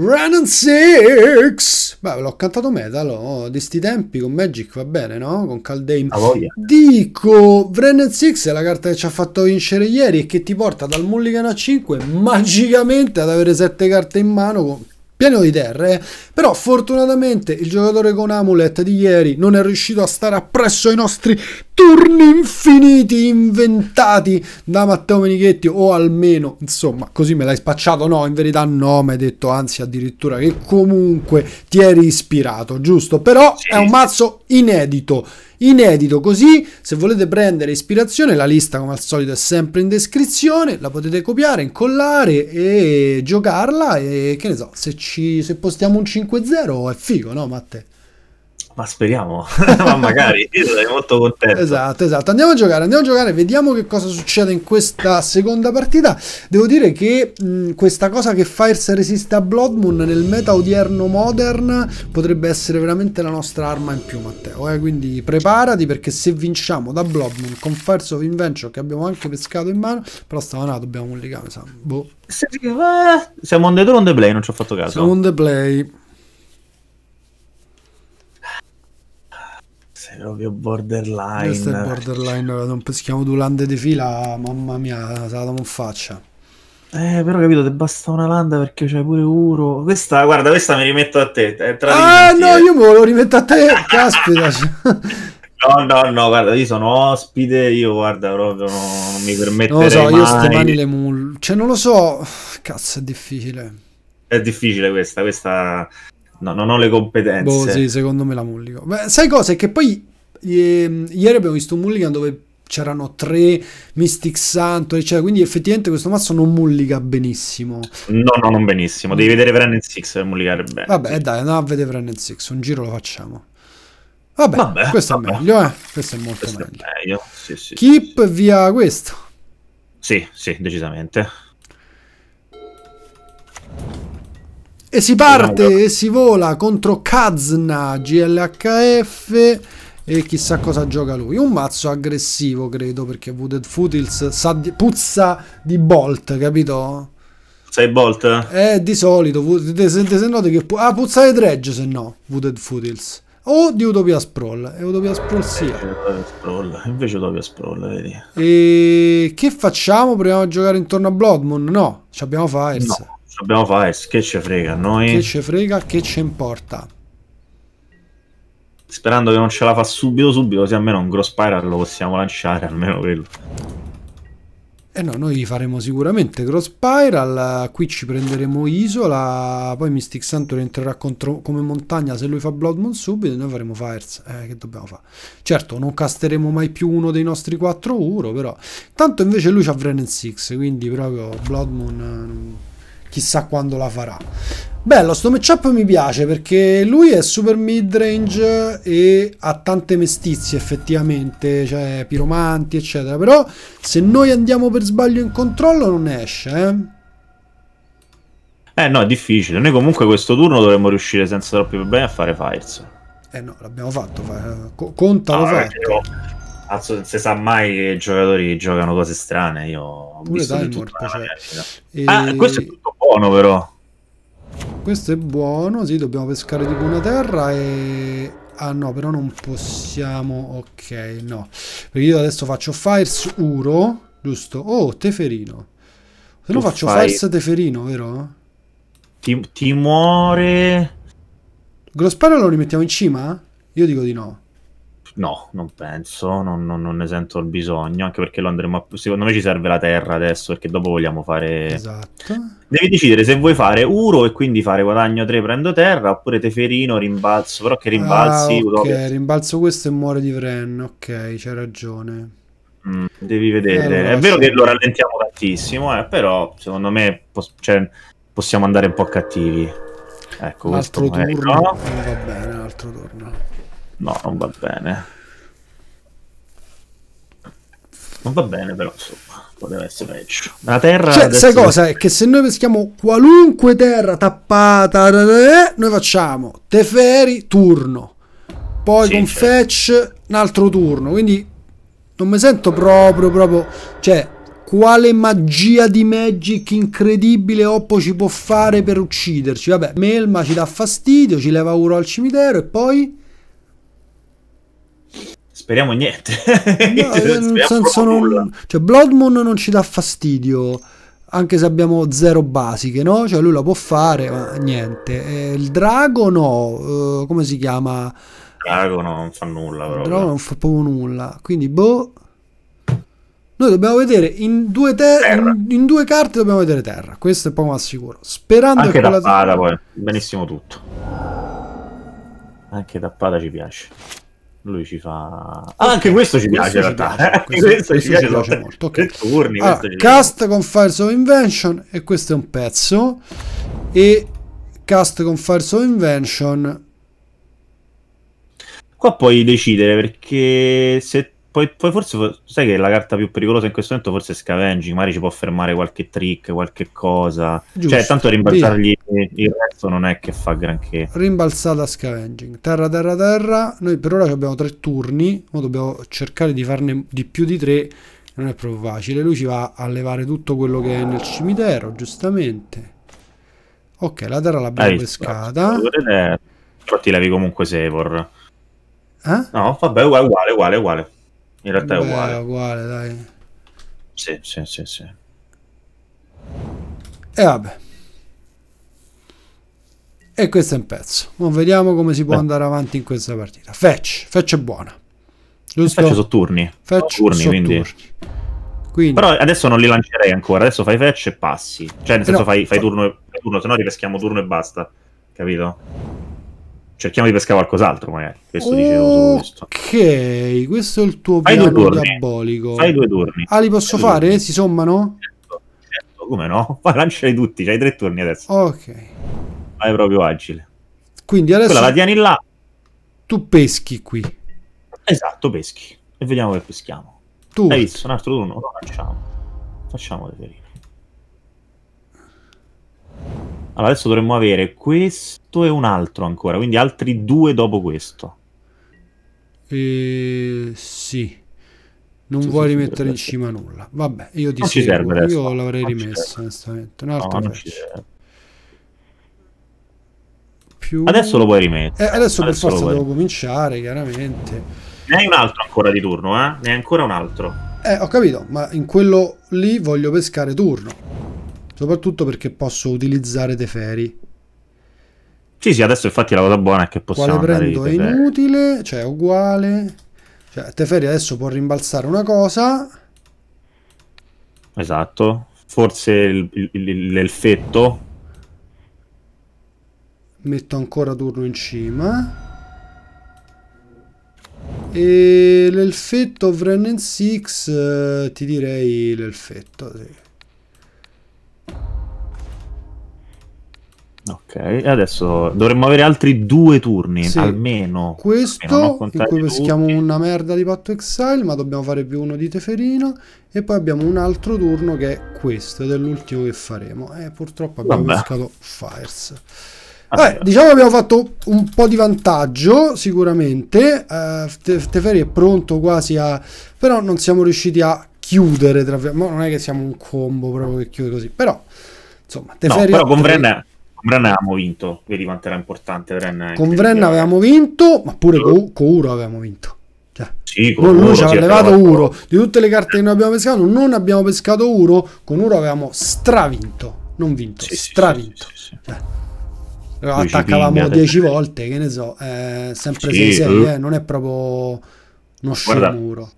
Run and Six! Beh, l'ho cantato metal, oh, di sti tempi con Magic va bene, no? Con Caldame. Dico, Run and Six è la carta che ci ha fatto vincere ieri e che ti porta dal Mulligan a 5 magicamente ad avere 7 carte in mano con pieno di pianoide eh? però fortunatamente il giocatore con Amulet di ieri non è riuscito a stare appresso ai nostri turni infiniti inventati da Matteo Menichetti o almeno, insomma, così me l'hai spacciato, no, in verità no, mi hai detto anzi addirittura che comunque ti eri ispirato, giusto? Però sì. è un mazzo inedito inedito. Così, se volete prendere ispirazione, la lista come al solito è sempre in descrizione, la potete copiare, incollare e giocarla. E che ne so, se ci dici se postiamo un 5-0 è figo, no Matte? Ma speriamo, ma magari, io molto contento. Esatto, esatto. Andiamo a giocare, andiamo a giocare, vediamo che cosa succede in questa seconda partita. Devo dire che mh, mm, questa cosa che Fires resiste a Blood Moon nel meta odierno modern potrebbe essere veramente la nostra arma in più, Matteo. Eh? Quindi preparati perché se vinciamo da Blood Moon con Fires of Invention che abbiamo anche pescato in mano, però stamattina dobbiamo un legame, Boh. Eh, siamo on the draw on the play, non ci ho fatto caso. Siamo on the play. proprio borderline. Questo è borderline, stiamo durando di fila, mamma mia, Sala non faccia. Eh, però capito, ti basta una landa perché c'è pure Uro. Questa, guarda, questa mi rimetto a te. tra ah, no, io me lo rimetto a te. Caspita. Cioè. No, no, no, guarda, io sono ospite, io guarda, proprio no, non mi permetto. Non lo so, io ste mani le mulle. Cioè, non lo so. Cazzo, è difficile. È difficile questa, questa No, non ho le competenze. Boh, sì, secondo me la Mulligan. Beh, sai cosa? È che poi ehm, ieri abbiamo visto un Mulligan dove c'erano tre Mystic Santo, cioè, eccetera. quindi effettivamente questo mazzo non Mulliga benissimo. No, no, non benissimo. Devi mm. vedere Brennan 6 per Mulligare bene. Vabbè, dai, andiamo a vedere Brennan Six, un giro lo facciamo. Vabbè, vabbè questo vabbè. è meglio, eh. Questo è molto questo meglio. È meglio. Sì, sì, Keep sì. via questo. Sì, sì, decisamente. E si parte e si vola contro Kazna, GLHF e chissà cosa gioca lui. Un mazzo aggressivo, credo, perché Wooded Futils di, puzza di Bolt, capito? Sei Bolt? Eh, di solito, se, se noti che ah, puzza di dredge se no, Wooded Futils. O di Utopia Sprawl, e Utopia Sprawl sia. Sì. Eh, Sprawl. Invece Utopia Sprawl, vedi. E che facciamo? Proviamo a giocare intorno a Bloodmoon? No, ci abbiamo Fires. No dobbiamo fare, eh, che ce frega noi. Che ce frega, che ce importa. Sperando che non ce la fa subito subito, così almeno un gross spiral lo possiamo lanciare, almeno quello. Eh no, noi faremo sicuramente Cross Spiral, eh, qui ci prenderemo Isola, poi Mystic Sanctuary entrerà contro, come montagna se lui fa Blood Moon subito e noi faremo Fires, eh, che dobbiamo fare? Certo, non casteremo mai più uno dei nostri 4 Uro, però... Tanto invece lui c'ha Vren 6, quindi proprio Blood Moon... Eh, chissà quando la farà. Bello, sto matchup mi piace perché lui è super midrange e ha tante mestizie effettivamente, cioè piromanti eccetera, però se noi andiamo per sbaglio in controllo non esce, eh. Eh no, è difficile. Noi comunque questo turno dovremmo riuscire senza troppi problemi a fare Fires. Eh no, l'abbiamo fatto. Conta l'ho ah, fatto non si sa mai che i giocatori giocano cose strane. Io ho Pure visto di tutto cioè... e... Ah, questo è tutto buono, però. Questo è buono, sì, dobbiamo pescare di buona terra e... Ah no, però non possiamo... Ok, no. Perché io adesso faccio Fires Uro, giusto? Oh, Teferino. Se no faccio fai... Fires Teferino, vero? Ti, ti muore... Grospero lo rimettiamo in cima? Io dico di no. No, non penso, non, non, non, ne sento il bisogno, anche perché lo andremo a... Secondo me ci serve la terra adesso, perché dopo vogliamo fare... Esatto. Devi decidere se vuoi fare Uro e quindi fare guadagno 3 prendo terra, oppure Teferino, rimbalzo, però che rimbalzi... Ah, ok, Utopia. rimbalzo questo e muore di Vren, ok, c'hai ragione. Mm, devi vedere, eh, allora, è vero sì. che lo rallentiamo tantissimo, eh, però secondo me pos- cioè, possiamo andare un po' cattivi. Ecco, altro questo turno, no? Eh, va bene, altro turno. No, non va bene. Non va bene però, insomma, poteva essere peggio. La terra... Cioè, sai cosa? È che se noi peschiamo qualunque terra tappata, eh, noi facciamo Teferi, turno. Poi sì, con certo. fetch, un altro turno. Quindi non mi sento proprio, proprio... Cioè, quale magia di Magic incredibile Oppo ci può fare per ucciderci? Vabbè, Melma ci dà fastidio, ci leva uno al cimitero e poi... Speriamo niente. No, Speriamo nel Cioè, Blood Moon non ci dà fastidio anche se abbiamo zero basiche, no? Cioè lui la può fare, ma niente. E il drago no, uh, come si chiama? Il drago non fa nulla proprio. Il drago non fa proprio nulla, quindi boh. Noi dobbiamo vedere in due, ter- in, in due carte dobbiamo vedere terra, questo è poco ma sicuro. Sperando anche che Anche quella... pala poi, benissimo tutto. Anche da ci piace lui ci fa ah, anche questo ci piace questo in realtà ci piace, eh, questo, questo, ci piace molto okay. turni, ah, cast con Fires of Invention e questo è un pezzo e cast con Fires of Invention qua puoi decidere perché se poi, poi, forse sai che la carta più pericolosa in questo momento forse è Scavenging, magari ci può fermare qualche trick, qualche cosa. Cioè, Giusto, cioè, tanto rimbalzargli via. il resto non è che fa granché. Rimbalzata Scavenging. Terra, terra, terra. Noi per ora abbiamo tre turni, ora dobbiamo cercare di farne di più di tre. Non è proprio facile. Lui ci va a levare tutto quello che è nel cimitero, giustamente. Ok, la terra l'abbiamo pescata. Però ti levi comunque Sevor. Eh? No, vabbè, uguale, uguale, uguale. uguale. In realtà Beh, è uguale. È uguale, dai. Sì, sì, sì, sì. E vabbè. E questo è un pezzo. Ma vediamo come si può Beh. andare avanti in questa partita. Fetch, fetch è buona. Giusto? Fetch sono turni. Fetch sono turni, quindi... Quindi... Però adesso non li lancerei ancora, adesso fai fetch e passi. Cioè, nel eh senso no, fai, fai, turno, fai turno, se no ripeschiamo turno e basta. Capito? cerchiamo di pescare qualcos'altro magari. Questo okay, dicevo questo. Ok, questo è il tuo Fai piano diabolico. Fai due turni. Ah, li posso fare? Si sommano? Certo, certo come no? Ma lanciali tutti, c'hai tre turni adesso. Ok. Vai proprio agile. Quindi adesso... Quella la tieni là. Tu peschi qui. Esatto, peschi. E vediamo che peschiamo. Tu. Hai visto, un altro turno lo facciamo. Facciamo le ferine. Allora adesso dovremmo avere questo e un altro ancora, quindi altri due dopo questo. Eh, sì. Non sì, vuoi rimettere in cima nulla. Vabbè, io ti non seguo. Ci serve io l'avrei rimesso, onestamente. Un'altra no, più... Adesso lo puoi rimettere. Eh, adesso, adesso, per forza devo puoi... cominciare, chiaramente. Ne hai un altro ancora di turno, eh? Ne hai ancora un altro. Eh, ho capito, ma in quello lì voglio pescare turno soprattutto perché posso utilizzare Teferi. Sì, sì, adesso infatti la cosa buona è che possiamo Quale prendo è inutile, cioè è uguale. Cioè, Teferi adesso può rimbalzare una cosa. Esatto. Forse l'elfetto. Metto ancora turno in cima. E l'elfetto of Ren 6 eh, ti direi l'elfetto, sì. Ok, e adesso dovremmo avere altri due turni sì. almeno. Questo almeno in cui peschiamo tutti. una merda di Patto Exile, ma dobbiamo fare più uno di Teferino. E poi abbiamo un altro turno che è questo, ed è l'ultimo che faremo. E eh, purtroppo abbiamo Vabbè. pescato Fires. Ah, Vabbè, diciamo che abbiamo fatto un po' di vantaggio sicuramente. Uh, Teferi è pronto quasi a. però non siamo riusciti a chiudere. Tra... Ma non è che siamo un combo proprio che chiude così, però insomma, Teferi. No, però comprende. Teferi con Brenna avevamo vinto, vedi quanto era importante Brenna. Con Brenna eh. avevamo vinto, ma pure con, con Uro avevamo vinto. Cioè, sì, con Uro ci ha levato Uro. Di tutte le carte che noi abbiamo pescato, non abbiamo pescato Uro, con Uro avevamo stravinto. Non vinto, sì, stravinto. Sì, sì, cioè, attaccavamo 10 eh. volte, che ne so, eh, sempre 6-6, eh. eh, non è proprio uno scemo Uro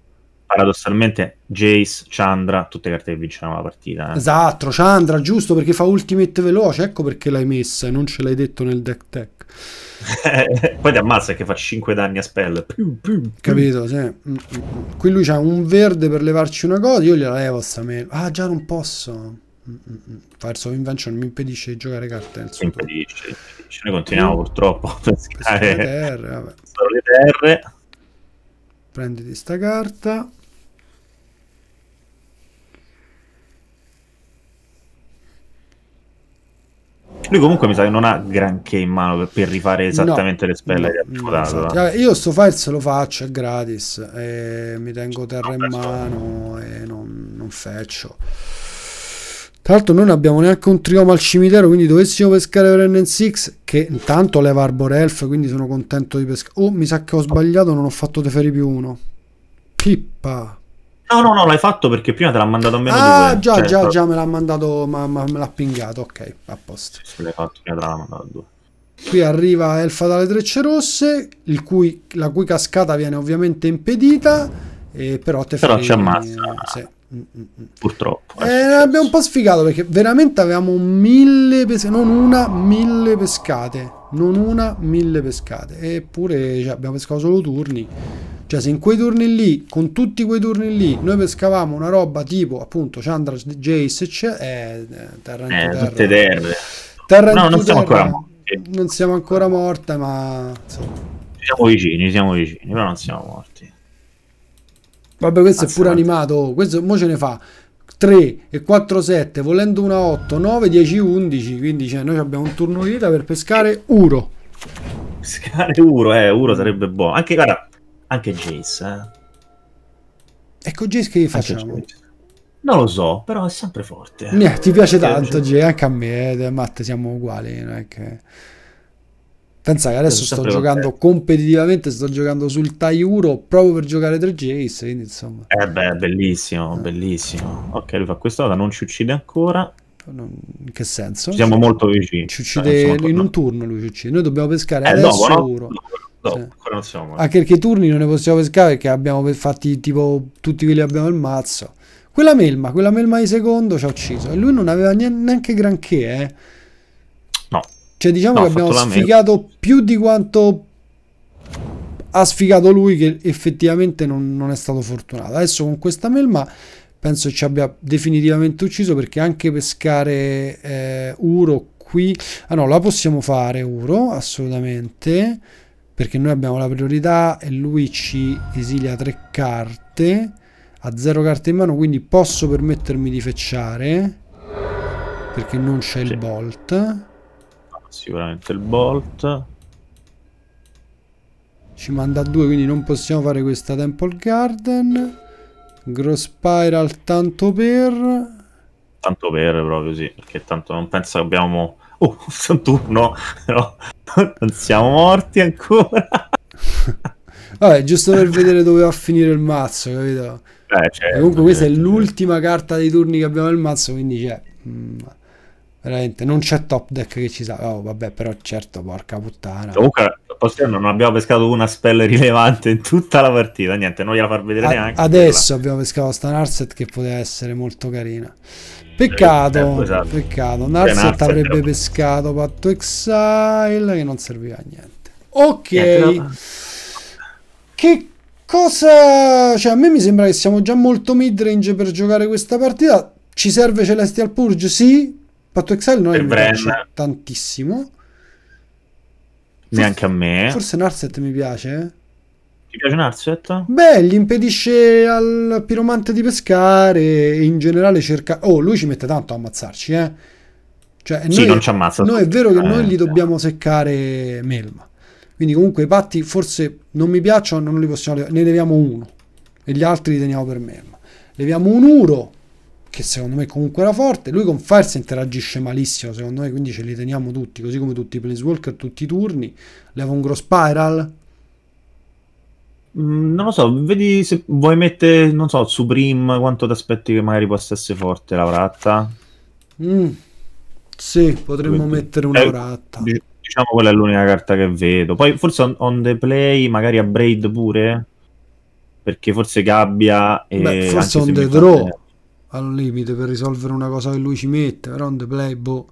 paradossalmente Jace, Chandra, tutte le carte che vincevano la partita. Eh. Esatto, Chandra, giusto perché fa ultimate veloce, ecco perché l'hai messa e non ce l'hai detto nel deck tech. Poi ti ammazza che fa 5 danni a spell. Capito, sì. Mm, mm, mm. Qui lui c'ha un verde per levarci una cosa, io gliela levo sta mail. Ah, già non posso. Farso of Invention mi impedisce di giocare carte. Mi impedisce, impedisce. Noi continuiamo purtroppo a Sono le terre, vabbè. Sono le terre prenditi sta carta Lui comunque mi sa che non ha granché in mano per, per rifare esattamente no, le spelle no, che abbiamo dato. Esatto. Vabbè, io sto files lo faccio, è gratis, mi tengo terra in ah, mano e non, non feccio. Tra l'altro noi non abbiamo neanche un trioma al cimitero, quindi dovessimo pescare per NN6, che intanto leva Arbor Elf, quindi sono contento di pescare. Oh, mi sa che ho sbagliato, non ho fatto Teferi più uno. Pippa! No, no, no, l'hai fatto perché prima te l'ha mandato a meno ah, due. già, cioè, già, già me l'ha mandato, ma, ma me l'ha pingato, ok, a posto. Se l'hai fatto prima te l'ha mandato a due. Qui arriva Elfa dalle trecce rosse, cui, la cui cascata viene ovviamente impedita, eh, però te Però ci ammazza. Sì. Mm, mm, mm. Purtroppo. Eh, eh abbiamo un po' sfigato perché veramente avevamo mille pescate, non una, mille pescate. Non una, mille pescate. Eppure cioè, abbiamo pescato solo turni. Cioè, se in quei turni lì, con tutti quei turni lì, noi pescavamo una roba tipo appunto Chandra Jace, eccetera, eh, terra in eh, terra. tutte terre. Terra no, non siamo terra, ancora morti. Non siamo ancora morti, ma siamo vicini, siamo vicini, però non siamo morti. Vabbè, questo Azzurra. è pure animato. Questo mo ce ne fa 3 e 4, 7, volendo una 8, 9, 10, 11. Quindi cioè, noi abbiamo un turno di vita per pescare Uro. Pescare Uro, eh, Uro sarebbe buono. Anche guarda, anche Jace, eh. Ecco Jace che facciamo? Jace. Non lo so, però è sempre forte. Yeah, ti piace perché tanto Jace, anche a me, eh, Matt, siamo uguali, non è che... Pensa che adesso sto giocando vabbè. competitivamente, sto giocando sul Taiuro proprio per giocare 3 Jace, quindi insomma... Eh beh, bellissimo, eh. bellissimo. Ok, lui fa questa cosa, non ci uccide ancora. In che senso? Ci siamo molto vicini. Ci uccide eh, in un turno lui ci uccide. Noi dobbiamo pescare eh, adesso dopo, no? No, cioè, ancora non siamo. Anche perché i turni non ne possiamo pescare perché abbiamo fatti tipo tutti quelli abbiamo il mazzo. Quella melma, quella melma di secondo ci ha ucciso. E lui non aveva neanche granché, eh. No. Cioè diciamo no, che abbiamo sfigato più di quanto ha sfigato lui che effettivamente non, non, è stato fortunato. Adesso con questa melma penso ci abbia definitivamente ucciso perché anche pescare eh, Uro qui... Ah no, la possiamo fare Uro, assolutamente perché noi abbiamo la priorità e lui ci esilia tre carte ha zero carte in mano quindi posso permettermi di fecciare perché non c'è il bolt sicuramente il bolt ci manda due quindi non possiamo fare questa temple garden gross spiral tanto per tanto per proprio sì perché tanto non penso che abbiamo oh, sono però non siamo morti ancora. Vabbè, giusto per vedere dove va a finire il mazzo, capito? Eh, certo, comunque questa certo, è certo. l'ultima carta dei turni che abbiamo nel mazzo, quindi cioè, mh, mm, veramente non c'è top deck che ci sa. Oh, vabbè, però certo, porca puttana. Comunque possiamo, non abbiamo pescato una spell rilevante in tutta la partita, niente, non gliela far vedere a- neanche. Adesso abbiamo pescato Stan Arset che poteva essere molto carina. Peccato, eh, esatto. peccato. Cioè, Narset avrebbe pescato Patto Exile che non serviva a niente. Ok. Niente, no. Che cosa... Cioè, a me mi sembra che siamo già molto midrange per giocare questa partita. Ci serve Celestial Purge? Sì. Patto Exile non è tantissimo. Neanche a me. Forse Narset mi piace. Eh. Ti piace un Narset? Beh, gli impedisce al piromante di pescare e in generale cerca... Oh, lui ci mette tanto a ammazzarci, eh? Cioè, sì, noi, non ci ammazza. No, è vero che noi eh, gli dobbiamo seccare melma. Quindi comunque i patti forse non mi piacciono, non li possiamo... levare. Ne leviamo uno e gli altri li teniamo per melma. Leviamo un uro, che secondo me comunque era forte. Lui con Fires interagisce malissimo, secondo me, quindi ce li teniamo tutti, così come tutti i Planeswalker, tutti i turni. Leva un Gross Spiral, Mm, non lo so, vedi se vuoi mettere, non so, su quanto ti aspetti che magari possa essere forte la vratta. Mm. Sì, potremmo Quindi, mettere una eh, vratta. Diciamo quella è l'unica carta che vedo. Poi forse on, on the play, magari a Braid pure? Perché forse Gabbia e... Beh, forse on the draw, è... al limite, per risolvere una cosa che lui ci mette, però on the play, boh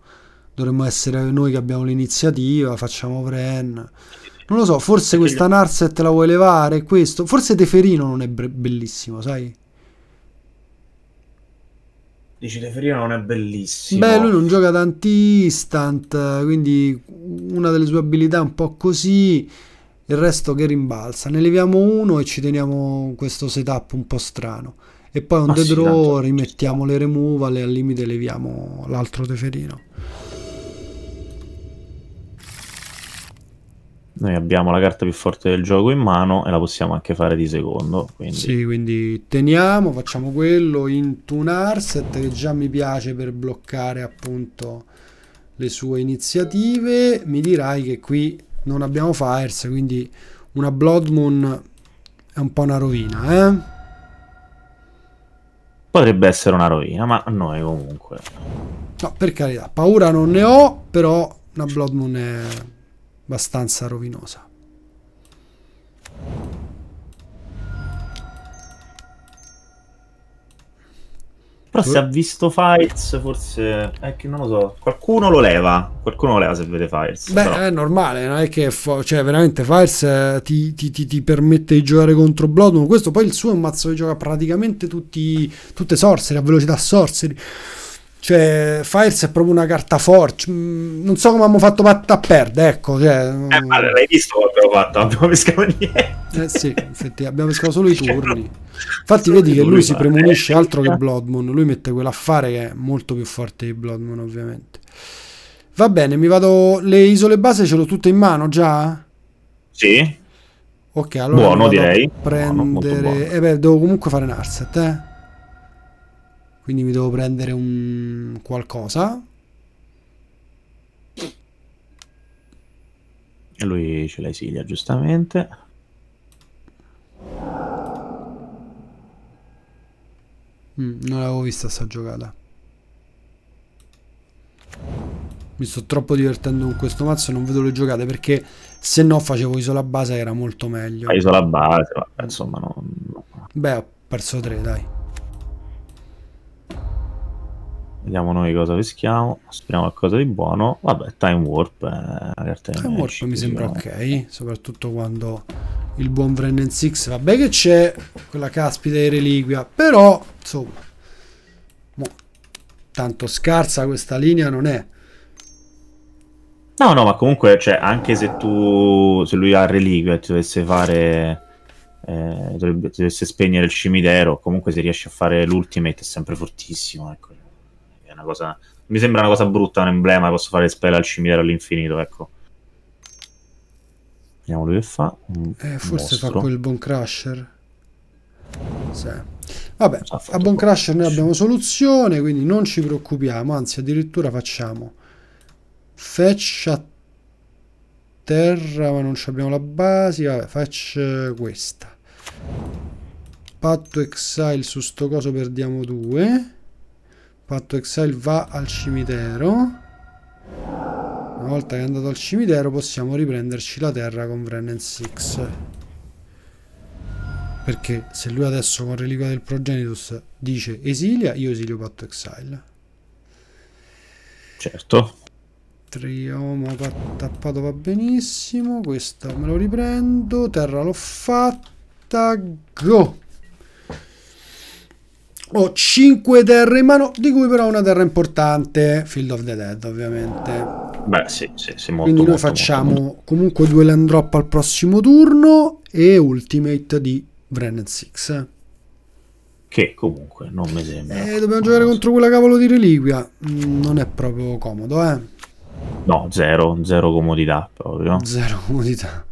dovremmo essere noi che abbiamo l'iniziativa, facciamo Vren. Non lo so, forse Figa. questa Narset la vuoi levare, questo. Forse Teferino non è be- bellissimo, sai? Dici Teferino non è bellissimo. Beh, lui non gioca tanti instant, quindi una delle sue abilità è un po' così, il resto che rimbalza. Ne leviamo uno e ci teniamo questo setup un po' strano. E poi un Dedro sì, rimettiamo le removal e al limite leviamo l'altro Teferino. Noi abbiamo la carta più forte del gioco in mano e la possiamo anche fare di secondo. Quindi. Sì, quindi teniamo, facciamo quello in Tune che già mi piace per bloccare appunto le sue iniziative. Mi dirai che qui non abbiamo Fires, quindi una Blood Moon è un po' una rovina, eh? Potrebbe essere una rovina, ma noi comunque. No, per carità, paura non ne ho, però una Blood Moon è abbastanza rovinosa. Però se ha visto Files, forse... È eh, che non lo so. Qualcuno lo leva. Qualcuno lo leva se vede Files. Beh, però. è normale. Non è che... cioè, veramente, Files eh, ti, ti, ti, ti, permette di giocare contro Bloodborne. Questo poi il suo è un mazzo che gioca praticamente tutti, tutte sorcery, a velocità sorcery. Cioè, Files è proprio una carta forte. Mm, non so come abbiamo fatto patta a perdere, ecco. Cioè, mm. eh, ma l'hai visto come abbiamo fatto? Abbiamo pescato niente. Eh sì, infatti, abbiamo pescato solo i cioè, turni. Infatti, vedi che lui si premunisce altro che Bloodmoon. Lui mette quell'affare che è molto più forte di Bloodmoon, ovviamente. Va bene, mi vado. Le isole base ce l'ho tutte in mano già? Sì. Ok, allora. Buono, direi. Prendere. Buono, buono. Eh beh, devo comunque fare un asset, eh. Quindi mi devo prendere un qualcosa. E lui ce l'ha esilia, giustamente. Mm, non l'avevo vista sta giocata. Mi sto troppo divertendo con questo mazzo, non vedo le giocate perché se no facevo isola base era molto meglio. Isola base, vabbè, insomma, no. Beh, ho perso tre, dai. Vediamo noi cosa peschiamo. Speriamo qualcosa di buono. Vabbè, Time Warp è una carta Time Warp mi sembra ok, soprattutto quando il buon Brennan Six. Vabbè che c'è quella caspita di reliquia, però insomma, mo, tanto scarsa questa linea non è. No, no, ma comunque, cioè, anche se tu, se lui ha reliquia e ti dovesse fare, eh, dovrebbe, dovesse spegnere il cimitero, comunque se riesce a fare l'ultimate è sempre fortissimo, ecco una cosa... Mi sembra una cosa brutta, un emblema, posso fare spell al cimitero all'infinito, ecco. Vediamo lui che fa. Eh, forse mostro. fa quel Bone Crusher. Sì. Vabbè, a Bone Crusher noi abbiamo soluzione, quindi non ci preoccupiamo, anzi addirittura facciamo fetch a terra, ma non abbiamo la base, vabbè, fetch questa. Patto Exile su sto coso perdiamo due. Patto Excel va al cimitero. Una volta che è andato al cimitero possiamo riprenderci la terra con Brennan 6 perché se lui adesso con Reliquia del Progenitus dice esilia, io esilio Patto Exile. Certo. Trioma tappato va benissimo, Questo me lo riprendo, terra l'ho fatta, go! ho 5 terre in mano, di cui però una terra importante, Field of the Dead ovviamente. Beh sì, sì, sì molto, Quindi noi molto, facciamo molto, comunque due land drop al prossimo turno e Ultimate di Brennan 6. Che comunque non mi sembra. eh, dobbiamo giocare so. contro quella cavolo di reliquia, mm, non è proprio comodo eh. No, zero, zero comodità proprio. Zero comodità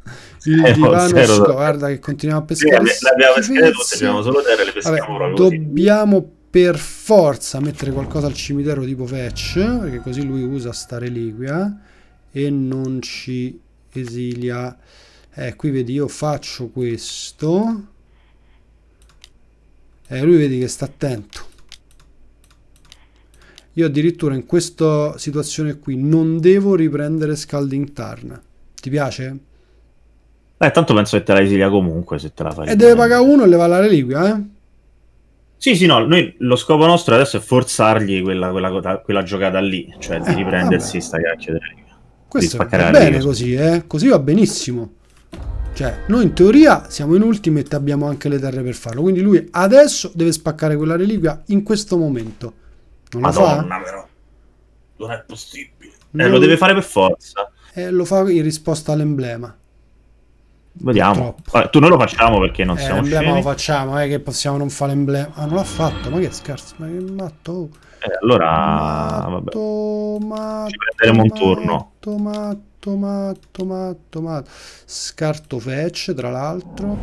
il eh, divano zero, guarda che continuiamo a pescare l'abbiamo pescare tutte dobbiamo solo dare le peschiamo Vabbè, dobbiamo così. per forza mettere qualcosa al cimitero tipo fetch perché così lui usa sta reliquia e non ci esilia eh, qui vedi io faccio questo e eh, lui vedi che sta attento io addirittura in questa situazione qui non devo riprendere Scalding Tarn ti piace? Beh, tanto penso che te la esilia comunque se te la fai. E deve pagare uno e leva la reliquia, eh? Sì, sì, no, noi, lo scopo nostro adesso è forzargli quella, quella, quella giocata lì, cioè di ah, riprendersi vabbè. sta cacchio della reliquia. Questo va bene così, eh? così va benissimo. Cioè, noi in teoria siamo in ultimate e abbiamo anche le terre per farlo, quindi lui adesso deve spaccare quella reliquia in questo momento. Non lo Madonna, fa? però. Non è possibile. Eh, lo deve fare per forza. Eh, lo fa in risposta all'emblema. Vediamo. Vabbè, tu non lo facciamo perché non eh, siamo scemi. lo facciamo, eh, che possiamo non fare l'emblema. Ah, non l'ha fatto, ma che scherzo, ma che matto. Eh, allora, matto, vabbè. Matto, Ci prenderemo un turno. Matto, matto, matto, matto, matto. Scarto fetch, tra l'altro.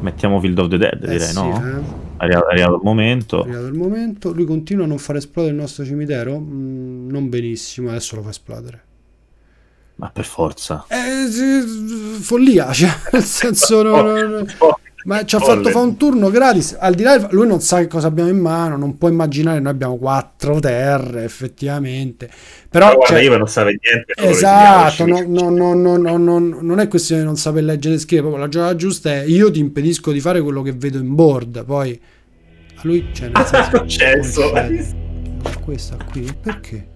Mettiamo Field of the Dead, eh, direi, sì, no? Eh. Arrivato, arrivato il momento. Arrivato il momento. Lui continua a non far esplodere il nostro cimitero? Mm, non benissimo, adesso lo fa esplodere. Ma per forza. Eh, follia, cioè, nel senso... no, no, no. Ma ci ha fatto fare un turno gratis. Al di là, lui non sa che cosa abbiamo in mano, non può immaginare. Noi abbiamo quattro terre, effettivamente. Però, Però guarda, cioè, io non sapevo niente. Esatto, no, no, no, non è questione di non saper leggere e scrivere. Proprio la giocata giusta è io ti impedisco di fare quello che vedo in board. Poi a lui cioè, ah, c'è nel senso, concesso. Questa qui perché?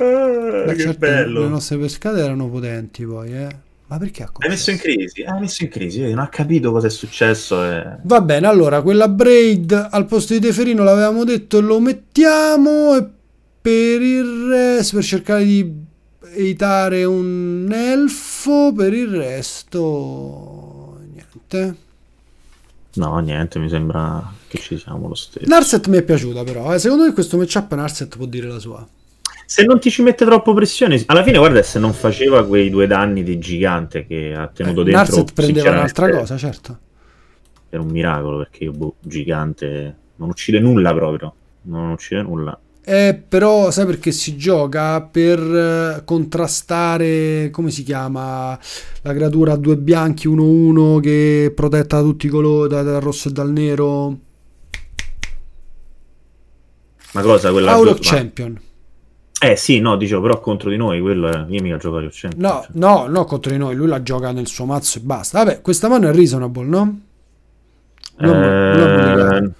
Eh, Beh, certo, bello. Le nostre pescate erano potenti poi, eh. Ma perché ha messo in crisi? Ha messo in crisi, non ha capito cosa è successo. E... Va bene, allora quella braid al posto di Teferino l'avevamo detto, lo mettiamo e per il resto, per cercare di evitare un elfo, per il resto niente. No, niente, mi sembra che ci siamo lo stesso. Narset mi è piaciuta però, eh. secondo me questo matchup Narset può dire la sua se non ti ci mette troppo pressione, alla fine, guarda, se non faceva quei due danni di gigante che ha tenuto eh, dentro. Narset prendeva un'altra cosa, certo. Era un miracolo perché io, boh, gigante, non uccide nulla proprio. Non uccide nulla. Eh, però sai perché si gioca per eh, contrastare, come si chiama, la creatura a due bianchi 1-1 che è protetta da tutti i colori, dal rosso e dal nero. Ma cosa quella? Out of Champion. Ma... Eh sì, no, dicevo, però contro di noi, quello è... io mica giocare al centro. No, cioè. no, no, contro di noi, lui la gioca nel suo mazzo e basta. Vabbè, questa mano è reasonable, no? Non, eh,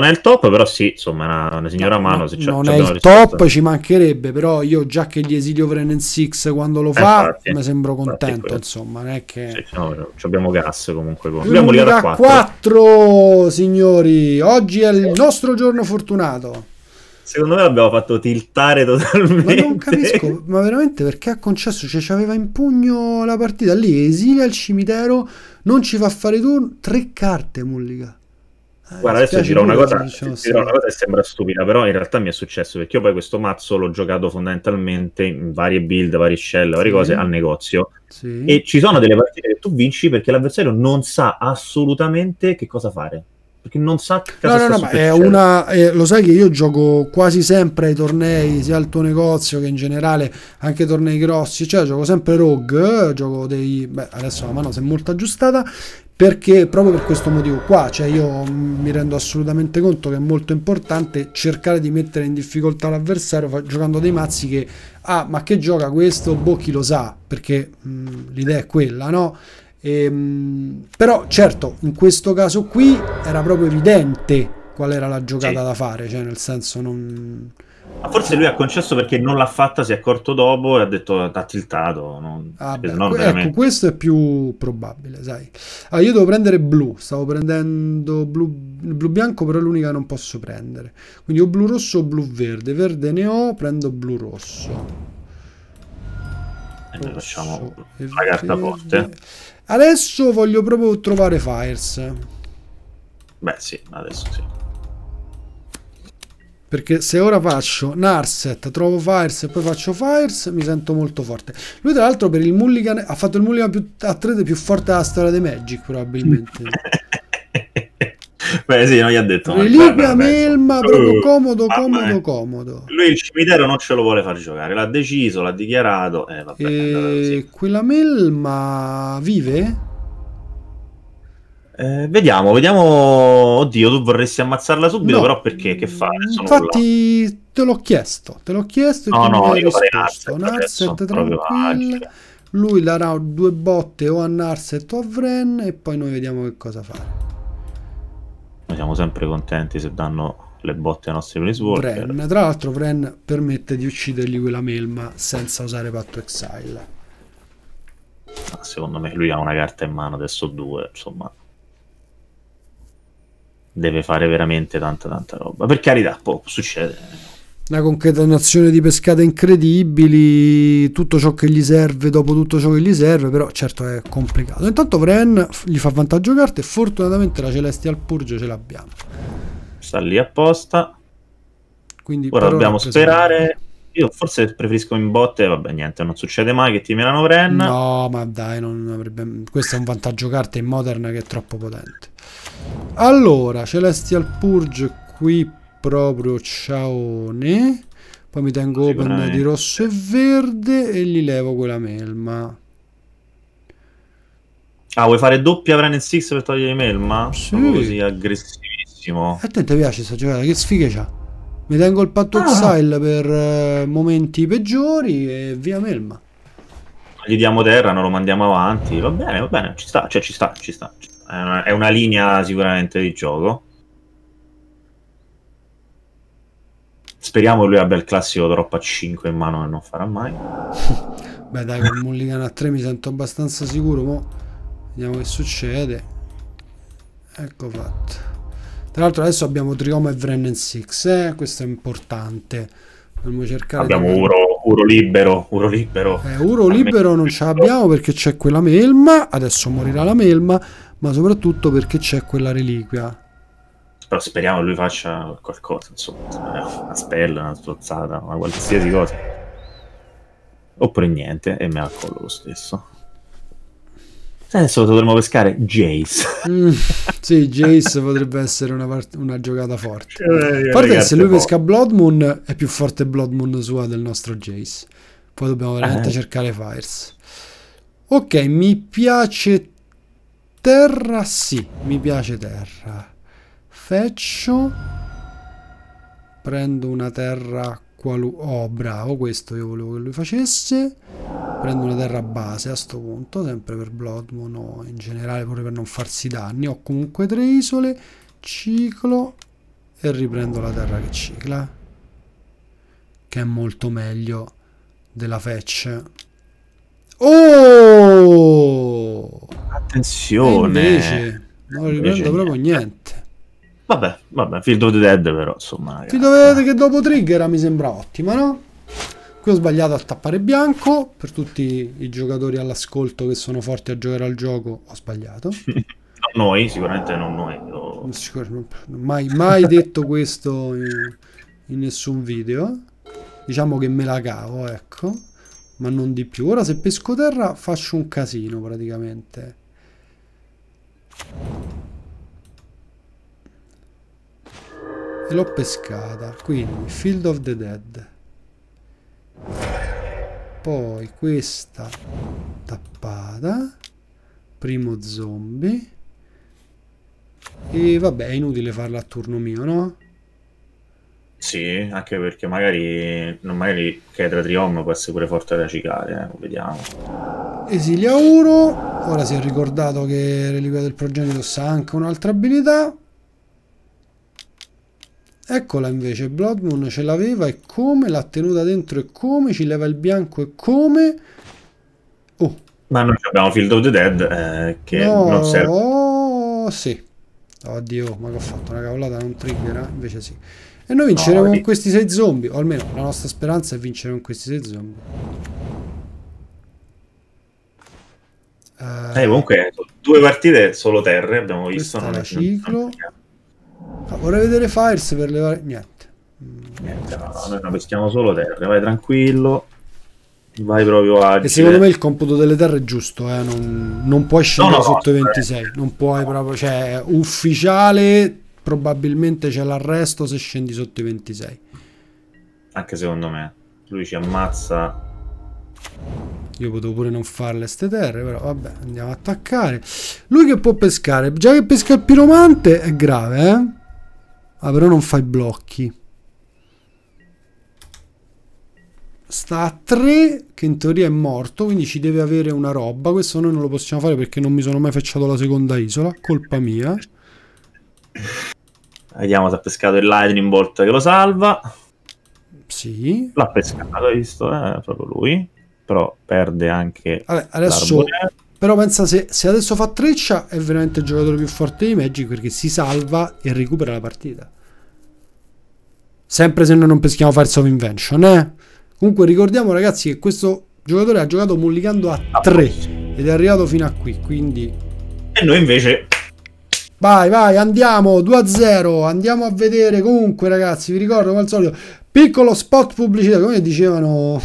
è il top, però sì, insomma, una, una signora no, mano. Se non è il top, ci mancherebbe, però io già che gli esilio Vren 6 quando lo eh, fa, eh, mi sembro contento, insomma, non è che... Sì, no, abbiamo gas comunque. Con... Abbiamo a 4. 4, signori, oggi è il nostro giorno fortunato. Secondo me l'abbiamo fatto tiltare totalmente. Ma non capisco, ma veramente perché ha concesso, cioè aveva in pugno la partita lì, esilia al cimitero, non ci fa fare turno, tre carte Mullica. Eh, Guarda, adesso dirò una, cosa, diciamo dirò una cosa che sembra stupida, però in realtà mi è successo perché io poi questo mazzo l'ho giocato fondamentalmente in varie build, varie shell, varie sì. cose al negozio. Sì. E ci sono delle partite che tu vinci perché l'avversario non sa assolutamente che cosa fare perché non sa che cosa no, no, no, è una, eh, lo sai che io gioco quasi sempre ai tornei, sia al tuo negozio che in generale anche ai tornei grossi, cioè gioco sempre Rogue, gioco dei... Beh, adesso la mano si è molto aggiustata, perché proprio per questo motivo qua, cioè io mi rendo assolutamente conto che è molto importante cercare di mettere in difficoltà l'avversario giocando dei mazzi che, ah, ma che gioca questo? Boh, chi lo sa, perché mm, l'idea è quella, no? Ehm, però certo, in questo caso qui era proprio evidente qual era la giocata sì. da fare, cioè nel senso non... Ma forse lui ha concesso perché non l'ha fatta, si è accorto dopo e ha detto ha tiltato. Non... Ah beh, no, ecco, ecco, questo è più probabile, sai. Ah, io devo prendere blu, stavo prendendo blu, blu bianco, però è l'unica che non posso prendere. Quindi o blu rosso o blu verde. Verde ne ho, prendo blu rosso. E ne lasciamo la carta forte. Adesso voglio proprio trovare Fires. Beh, sì, adesso sì. Perché se ora faccio Narset, trovo Fires e poi faccio Fires, mi sento molto forte. Lui tra l'altro per il Mulligan ha fatto il Mulligan più, a 3 più forte della storia dei Magic probabilmente. Beh, sì, non gli ha detto. Reliquia melma, proprio uh, comodo, comodo, uh, comodo. Lui il cimitero non ce lo vuole far giocare, l'ha deciso, l'ha dichiarato. Eh, vabbè, e... Quella melma vive? Eh, vediamo, vediamo. Oddio, tu vorresti ammazzarla subito, no. però perché? Che fa? Infatti, là. te l'ho chiesto. Te l'ho chiesto. No, no, io farei un asset tranquillo. Lui darà due botte o a Narset o a Vren e poi noi vediamo che cosa fare. Noi siamo sempre contenti se danno le botte ai nostri planeswalker. Bren, tra l'altro Bren permette di uccidergli quella melma senza usare patto exile. Ah, secondo me lui ha una carta in mano, adesso due, insomma. Deve fare veramente tanta tanta roba. Per carità, può succedere una concatenazione di pescate incredibili, tutto ciò che gli serve dopo tutto ciò che gli serve, però certo è complicato. Intanto Vren gli fa vantaggio carte e fortunatamente la Celestial Purge ce l'abbiamo. Sta lì apposta. Quindi Ora dobbiamo sperare. Io forse preferisco in botte, vabbè niente, non succede mai che ti mirano Vren. No, ma dai, avrebbe... questo è un vantaggio carte in Modern che è troppo potente. Allora, Celestial Purge qui proprio ciaone poi mi tengo open di rosso e verde e gli levo quella melma ah vuoi fare doppia Brennan 6 per togliere melma? Sì. Sono così aggressivissimo a te ti piace questa giocata che sfiga c'ha mi tengo il patto ah. per eh, momenti peggiori e via melma gli diamo terra, non lo mandiamo avanti. Va bene, va bene, ci sta, cioè ci sta, ci sta. è una linea sicuramente di gioco. Speriamo lui abbia il classico drop a 5 in mano e non farà mai. Beh dai, con Mulligan a 3 mi sento abbastanza sicuro, mo vediamo che succede. Ecco fatto. Tra l'altro adesso abbiamo Trioma e Vrennen 6, eh? questo è importante. Dobbiamo cercare abbiamo di... Uro, Uro libero, Uro libero. Eh, Uro libero non ce l'abbiamo perché c'è quella melma, adesso morirà la melma, ma soprattutto perché c'è quella reliquia però speriamo lui faccia qualcosa, insomma, eh, una spella, una strozzata, una qualsiasi cosa. Oppure niente, e me la collo lo stesso. Eh, adesso dovremmo pescare Jace. Mm, sì, Jace potrebbe essere una, una giocata forte. Eh, A parte se lui pesca Blood Moon, è più forte Blood Moon sua del nostro Jace. Poi dobbiamo veramente eh. cercare Fires. Ok, mi piace Terra, sì, mi piace Terra feccio. Prendo una terra qualunque... Oh, bravo, questo io volevo che lui facesse. Prendo una terra base a sto punto, sempre per Bloodmoon o in generale pure per non farsi danni. Ho comunque tre isole, ciclo e riprendo la terra che cicla. Che è molto meglio della fetch. Oh! Attenzione! E invece non riprendo invece proprio niente. niente. Vabbè, vabbè, Field of the Dead però, insomma... Field of the Dead che dopo Trigger mi sembra ottima, no? Qui ho sbagliato a tappare bianco, per tutti i giocatori all'ascolto che sono forti a giocare al gioco, ho sbagliato. non noi, sicuramente non noi. Io... Sicuramente, mai, mai detto questo in, in, nessun video. Diciamo che me la cavo, ecco. Ma non di più. Ora se pesco terra faccio un casino praticamente. e l'ho pescata quindi Field of the Dead poi questa tappata primo zombie e vabbè è inutile farla a turno mio no? Sì, anche perché magari, non magari Kedra Triom può essere pure forte da cicare, eh? vediamo. Esilia 1, ora si è ricordato che Reliquia del Progenito sa anche un'altra abilità, Eccola invece, Blood Moon ce l'aveva e come, l'ha tenuta dentro e come, ci leva il bianco e come... Oh. Ma noi abbiamo Field of the Dead eh, che no, non serve. Oh, sì. Oddio, ma che ho fatto una cavolata, non triggera, eh? invece sì. E noi vinceremo no, con questi sei zombie, o almeno la nostra speranza è vincere con questi sei zombie. Eh, eh comunque, due partite solo terre abbiamo visto. Non è ciclo. Non Ah, vorrei vedere Fires per levare... Niente. Niente, no, noi non peschiamo solo terre, vai tranquillo. Vai proprio a... E secondo me il computo delle terre è giusto, eh? non, non, puoi scendere no, no, sotto i 26, eh. non puoi proprio, cioè ufficiale probabilmente c'è l'arresto se scendi sotto i 26. Anche secondo me, lui ci ammazza. Io potevo pure non farle ste terre, però vabbè, andiamo a attaccare. Lui che può pescare, già che pesca il piromante è grave, eh? Ah, però non fai blocchi. Sta a 3, che in teoria è morto, quindi ci deve avere una roba. Questo noi non lo possiamo fare perché non mi sono mai facciato la seconda isola. Colpa mia. Vediamo se ha pescato il Lightning Bolt che lo salva. Sì. L'ha pescato, hai visto? Eh, proprio lui. Però perde anche Vabbè, adesso però pensa se, se, adesso fa treccia è veramente il giocatore più forte di Magic perché si salva e recupera la partita. Sempre se noi non peschiamo Fires of Invention, eh? Comunque ricordiamo ragazzi che questo giocatore ha giocato mulligando a 3 ed è arrivato fino a qui, quindi... E noi invece... Vai, vai, andiamo, 2-0, andiamo a vedere comunque ragazzi, vi ricordo come al solito Piccolo spot pubblicitario, come dicevano,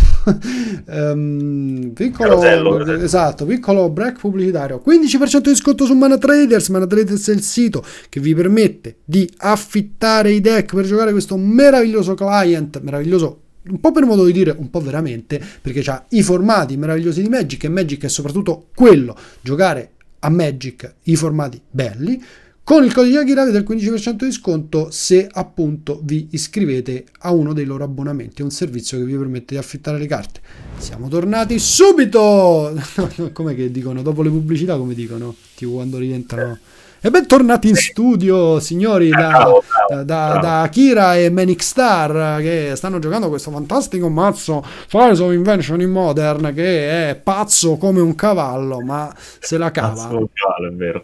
um, piccolo, Carosello, esatto, piccolo break pubblicitario. 15% di sconto su Mana Traders. Mana Traders è il sito che vi permette di affittare i deck per giocare questo meraviglioso client, meraviglioso un po' per modo di dire, un po' veramente, perché ha i formati meravigliosi di Magic e Magic è soprattutto quello, giocare a Magic i formati belli, con il codice Akirate del 15% di sconto se appunto vi iscrivete a uno dei loro abbonamenti, un servizio che vi permette di affittare le carte. Siamo tornati subito! come che dicono? Dopo le pubblicità come dicono? Tipo quando rientrano... E bentornati in studio, signori, da, da, da, da Akira e Manic Star che stanno giocando questo fantastico mazzo Fires of Invention in Modern che è pazzo come un cavallo, ma se la cava. Pazzo, è vero.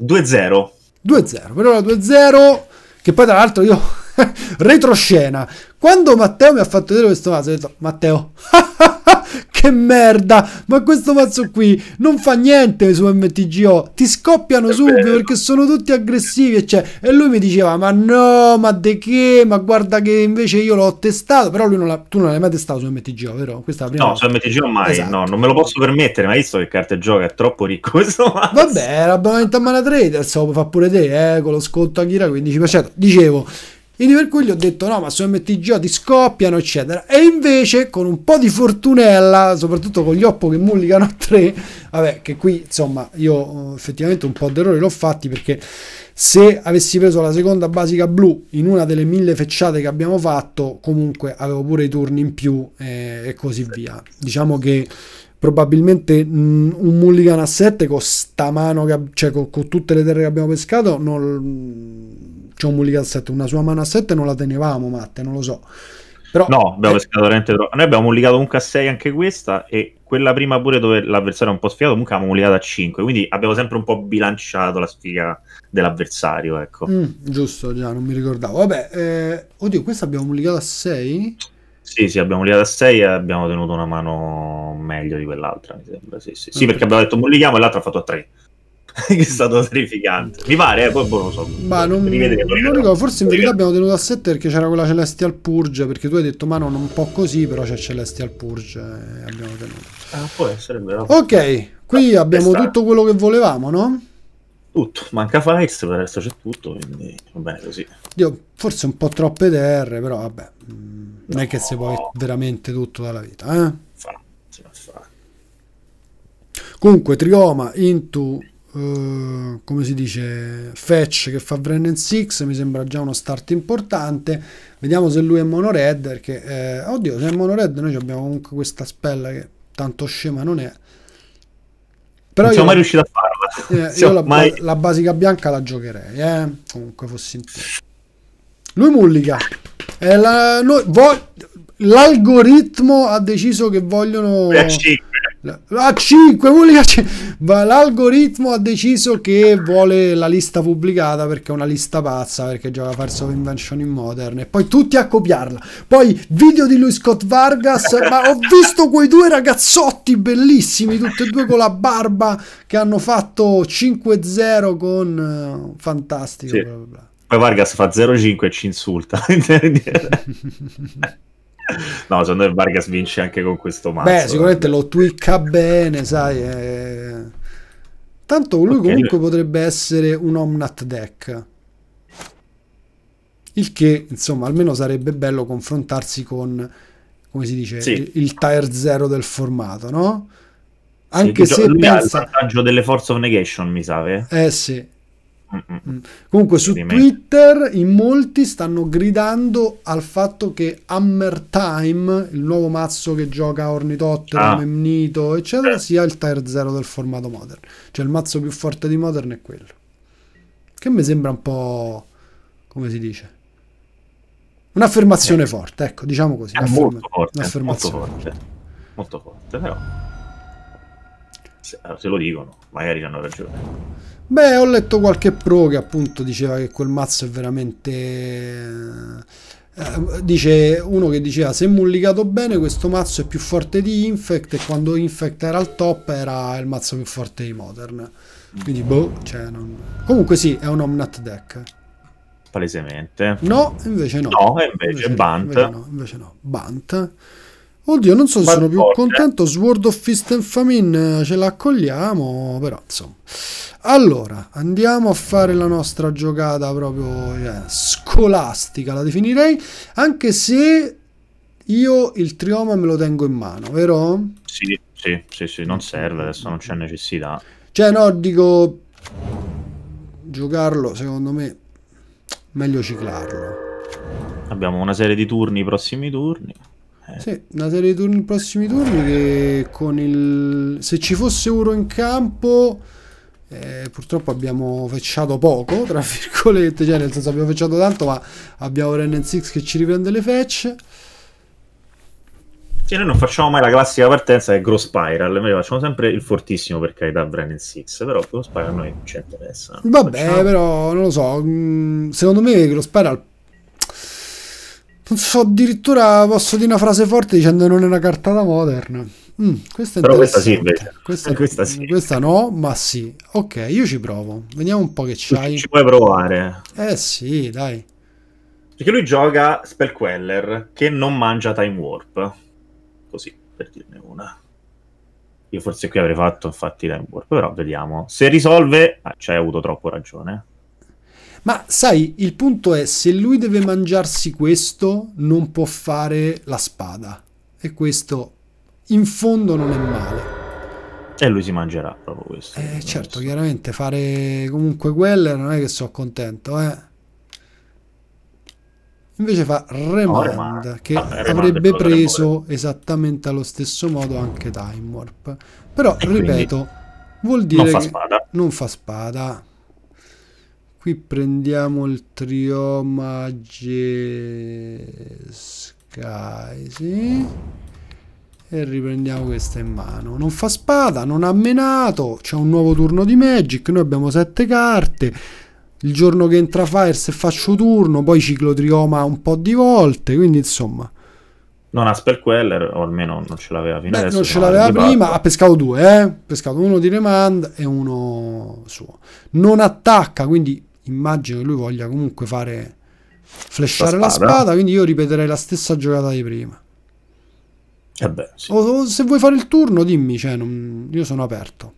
2-0. 2-0, per ora 2-0, che poi tra l'altro io... retroscena. Quando Matteo mi ha fatto vedere questo vaso, ho detto, Matteo... che merda! Ma questo mazzo qui non fa niente su MTGO, ti scoppiano subito perché sono tutti aggressivi e, cioè, e lui mi diceva ma no, ma de che, ma guarda che invece io l'ho testato, però lui non l'ha, tu non l'hai mai testato su MTGO, vero? Questa è la prima no, volta. su MTGO mai, esatto. no, non me lo posso permettere, ma hai visto che carte gioca, è troppo ricco questo mazzo. Vabbè, l'abbonamento a Mana Trader, so, fa pure te, eh, con lo sconto a Kira 15%, dicevo... Quindi per cui gli ho detto no, ma su MTGO ti scoppiano, eccetera. E invece con un po' di fortunella, soprattutto con gli Oppo che mulligano a tre, vabbè, che qui insomma io eh, effettivamente un po' d'errore l'ho fatti perché se avessi preso la seconda basica blu in una delle mille fecciate che abbiamo fatto, comunque avevo pure i turni in più eh, e così via. Diciamo che probabilmente mh, mm, un mulligan a 7 con sta mano, che, cioè con, con, tutte le terre che abbiamo pescato, non, c'è un mulligan a 7, una sua mano a 7 non la tenevamo, Matte, non lo so. Però, no, abbiamo eh... pescato veramente troppo. Noi abbiamo mulligato comunque a 6 anche questa e quella prima pure dove l'avversario è un po' sfigato, comunque abbiamo mulligato a 5, quindi abbiamo sempre un po' bilanciato la sfiga dell'avversario, ecco. Mm, giusto, già, non mi ricordavo. Vabbè, eh... oddio, questa abbiamo mulligato a 6? Sì, sì, abbiamo liato a 6 e abbiamo tenuto una mano meglio di quell'altra, mi sembra. Sì, sì. sì perché abbiamo detto molliamo e l'altra ha fatto a 3. che è stato terrificante. Mi pare, eh, poi boh, non so. Ma non, rivedere, non ricordo, forse in verità abbiamo tenuto a 7 perché c'era quella Celestial Purge, perché tu hai detto ma non un po' così, però c'è Celestial Purge e eh, abbiamo tenuto. Ah, può essere vero. Ok, qui Ma ah, abbiamo testa. tutto quello che volevamo, no? Tutto, manca Files, per resto c'è tutto, quindi va bene così. Dio, forse un po' troppe terre, però vabbè, mm, non è che se vuoi veramente tutto dalla vita, eh? Fa, fa. Comunque, Trioma into eh, come si dice, fetch che fa Brennan 6, mi sembra già uno start importante. Vediamo se lui è mono red, perché, eh, oddio, se è mono red noi abbiamo comunque questa spella che tanto scema non è. Però non siamo io, mai riusciti a farla. Eh, io la, mai... la, basica bianca la giocherei, eh? comunque fossi in te. Lui mullica. L'algoritmo ha deciso che vogliono... Eh, sì a 5 ma l'algoritmo ha deciso che vuole la lista pubblicata perché è una lista pazza perché gioca verso Invention in Modern e poi tutti a copiarla poi video di lui Scott Vargas ma ho visto quei due ragazzotti bellissimi tutti e due con la barba che hanno fatto 5-0 con uh, fantastico sì. bla bla bla. poi Vargas fa 0-5 e ci insulta No, secondo me Vargas vince anche con questo mazzo. Beh, eh. sicuramente lo twicca bene, sai. Eh. Tanto lui okay. comunque potrebbe essere un Omnat deck. Il che, insomma, almeno sarebbe bello confrontarsi con, come si dice, sì. il, il tier 0 del formato, no? Anche sì, se pensa... il vantaggio delle Force of Negation, mi sa, eh? Eh sì, Mm. Comunque su Twitter in molti stanno gridando al fatto che Hammer Time, il nuovo mazzo che gioca Ornitottero, ah. Memnito, eccetera, sia il tier 0 del formato Modern. Cioè il mazzo più forte di Modern è quello. Che mi sembra un po'... come si dice? Un'affermazione eh. forte, ecco, diciamo così. È molto forte, un'affermazione molto forte. forte. Molto forte, però... Se, se lo dicono, magari hanno ragione. Beh, ho letto qualche pro che appunto diceva che quel mazzo è veramente... Eh, eh, dice uno che diceva se mullicato bene questo mazzo è più forte di Infect e quando Infect era al top era il mazzo più forte di Modern. Quindi mm. boh, cioè non... Comunque sì, è un Omnat deck. Palesemente. No, invece no. No, invece, invece Bunt. No, invece no, invece Oddio, non so se sono più contento. Sword of Fist and Famine eh, ce l'accogliamo, però insomma. Allora, andiamo a fare la nostra giocata proprio eh, scolastica, la definirei, anche se io il trioma me lo tengo in mano, vero? Sì, sì, sì, sì non serve, adesso non c'è necessità. Cioè, no, dico giocarlo, secondo me meglio ciclarlo. Abbiamo una serie di turni, i prossimi turni. Eh. Sì, una serie di turni, prossimi turni che con il... Se ci fosse Euro in campo... Eh, purtroppo abbiamo fecciato poco, tra virgolette, cioè nel senso abbiamo fecciato tanto, ma abbiamo Renan 6 che ci riprende le fecce. Sì, noi non facciamo mai la classica partenza che è Grow Spiral, noi facciamo sempre il fortissimo per carità Brennan 6, però Grow Spiral a noi non ci interessa. Vabbè, facciamo... però non lo so, mm, secondo me Grow Spiral non so, addirittura posso dire una frase forte dicendo che non è una cartata Modern. Mm, questa Però questa sì, questa, questa, sì. questa no, ma sì. Ok, io ci provo. Vediamo un po' che c'hai. Ci puoi provare. Eh sì, dai. Perché lui gioca Spellqueller che non mangia Time Warp. Così, per dirne una. Io forse qui avrei fatto infatti Time Warp, però vediamo. Se risolve... Ah, c'hai avuto troppo ragione. Ma sai, il punto è, se lui deve mangiarsi questo, non può fare la spada. E questo, in fondo, non è male. E lui si mangerà proprio questo. Eh, certo, chiaramente fare comunque quella non è che sono contento, eh. Invece fa Remand, no, che ah, avrebbe preso esattamente allo stesso modo anche Time Warp. Però, e ripeto, vuol dire non fa spada. non fa spada qui prendiamo il trioma Sky sì? e riprendiamo questa in mano non fa spada, non ha menato c'è un nuovo turno di Magic noi abbiamo 7 carte il giorno che entra Fires faccio turno poi ciclo trioma un po' di volte quindi insomma non ha Spellqueller, o almeno non ce l'aveva fino Beh, adesso. Non ce l'aveva prima, ha pescato due, eh? pescato uno di Remand e uno suo. Non attacca, quindi immagino che lui voglia comunque fare flashare la spada. la spada, quindi io ripeterei la stessa giocata di prima. Eh beh, sì. o, o, se vuoi fare il turno, dimmi, cioè, non, io sono aperto.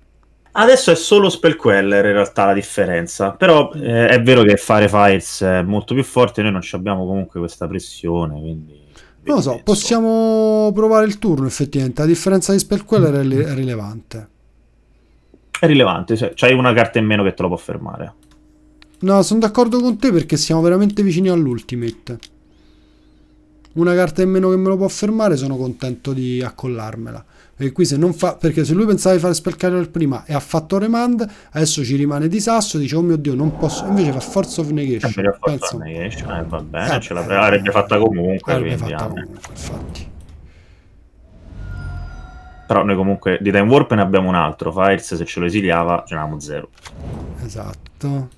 Adesso è solo Spellqueller in realtà la differenza, però eh, è vero che fare files è molto più forte, noi non abbiamo comunque questa pressione, quindi... Non lo so, possiamo provare il turno effettivamente, la differenza di Spellqueller è, rilevante. È rilevante, cioè, c'hai una carta in meno che te lo può fermare. No, sono d'accordo con te perché siamo veramente vicini all'ultimate. Una carta in meno che me lo può fermare, sono contento di accollarmela. Perché qui se non fa... Perché se lui pensava di fare spell prima e ha fatto remand, adesso ci rimane di sasso, dice oh mio Dio, non posso... Invece fa Force of Negation. Force penso... of Negation, eh, va bene, eh, ce eh, l'avrebbe fatta comunque. L'avrebbe fatta eh. comunque, infatti. Però noi comunque di Time Warp ne abbiamo un altro, Fires se ce lo esiliava ce n'avevamo zero. Esatto.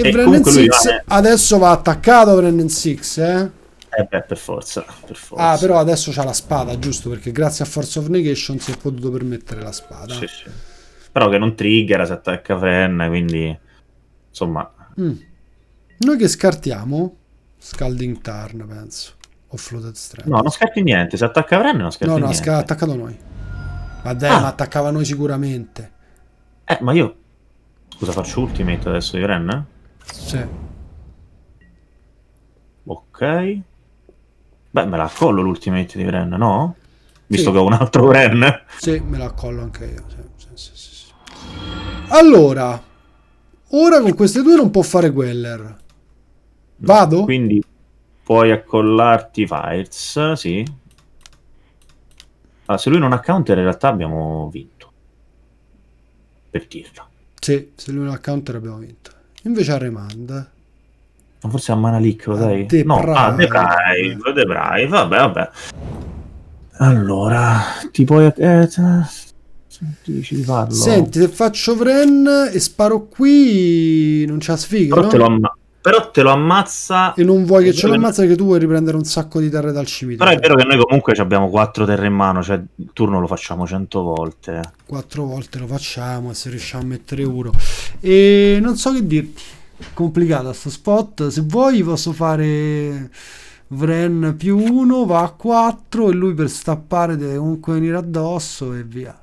E, e Brandon Six va, adesso va attaccato Brandon Six, eh? Eh beh, per forza, per forza. Ah, però adesso c'ha la spada, giusto? Perché grazie a Force of Negation si è potuto permettere la spada. Sì, sì. Però che non trigger, si attacca Frenna, quindi... Insomma... Mm. Noi che scartiamo? Scalding Tarn, penso. O Floated Strength. No, non scarti niente. Se attacca Frenna non scarti no, no, niente. ha attaccato noi. Ma dai, ah. ma attaccava noi sicuramente. Eh, ma io... Scusa, faccio ultimate adesso di Ren, eh? Sì. Ok. Beh, me la accollo l'ultimate di Ren, no? Visto sì. che ho un altro Ren. Sì, me la accollo anche io. Sì, sì, allora, ora con queste due non può fare Queller. Vado? Quindi puoi accollarti Fights, sì. Allora, ah, se lui non ha counter in realtà abbiamo vinto. Per dirla. Sì, se lui non ha counter abbiamo vinto. Invece a Remand. forse a Mana lo sai? The no, Prime. Ah, The Prime, vabbè, vabbè. Allora, ti puoi... Eh, di farlo. Senti, se faccio Vren e sparo qui, non c'ha sfiga. Però no? te lo ammazzo però te lo ammazza e non vuoi che ce lo ammazza perché tu vuoi riprendere un sacco di terre dal cimitero però è vero che noi comunque abbiamo 4 terre in mano cioè il turno lo facciamo 100 volte 4 volte lo facciamo se riusciamo a mettere uno e non so che dirti complicato sto spot se vuoi posso fare Vren più uno va a 4 e lui per stappare deve comunque venire addosso e via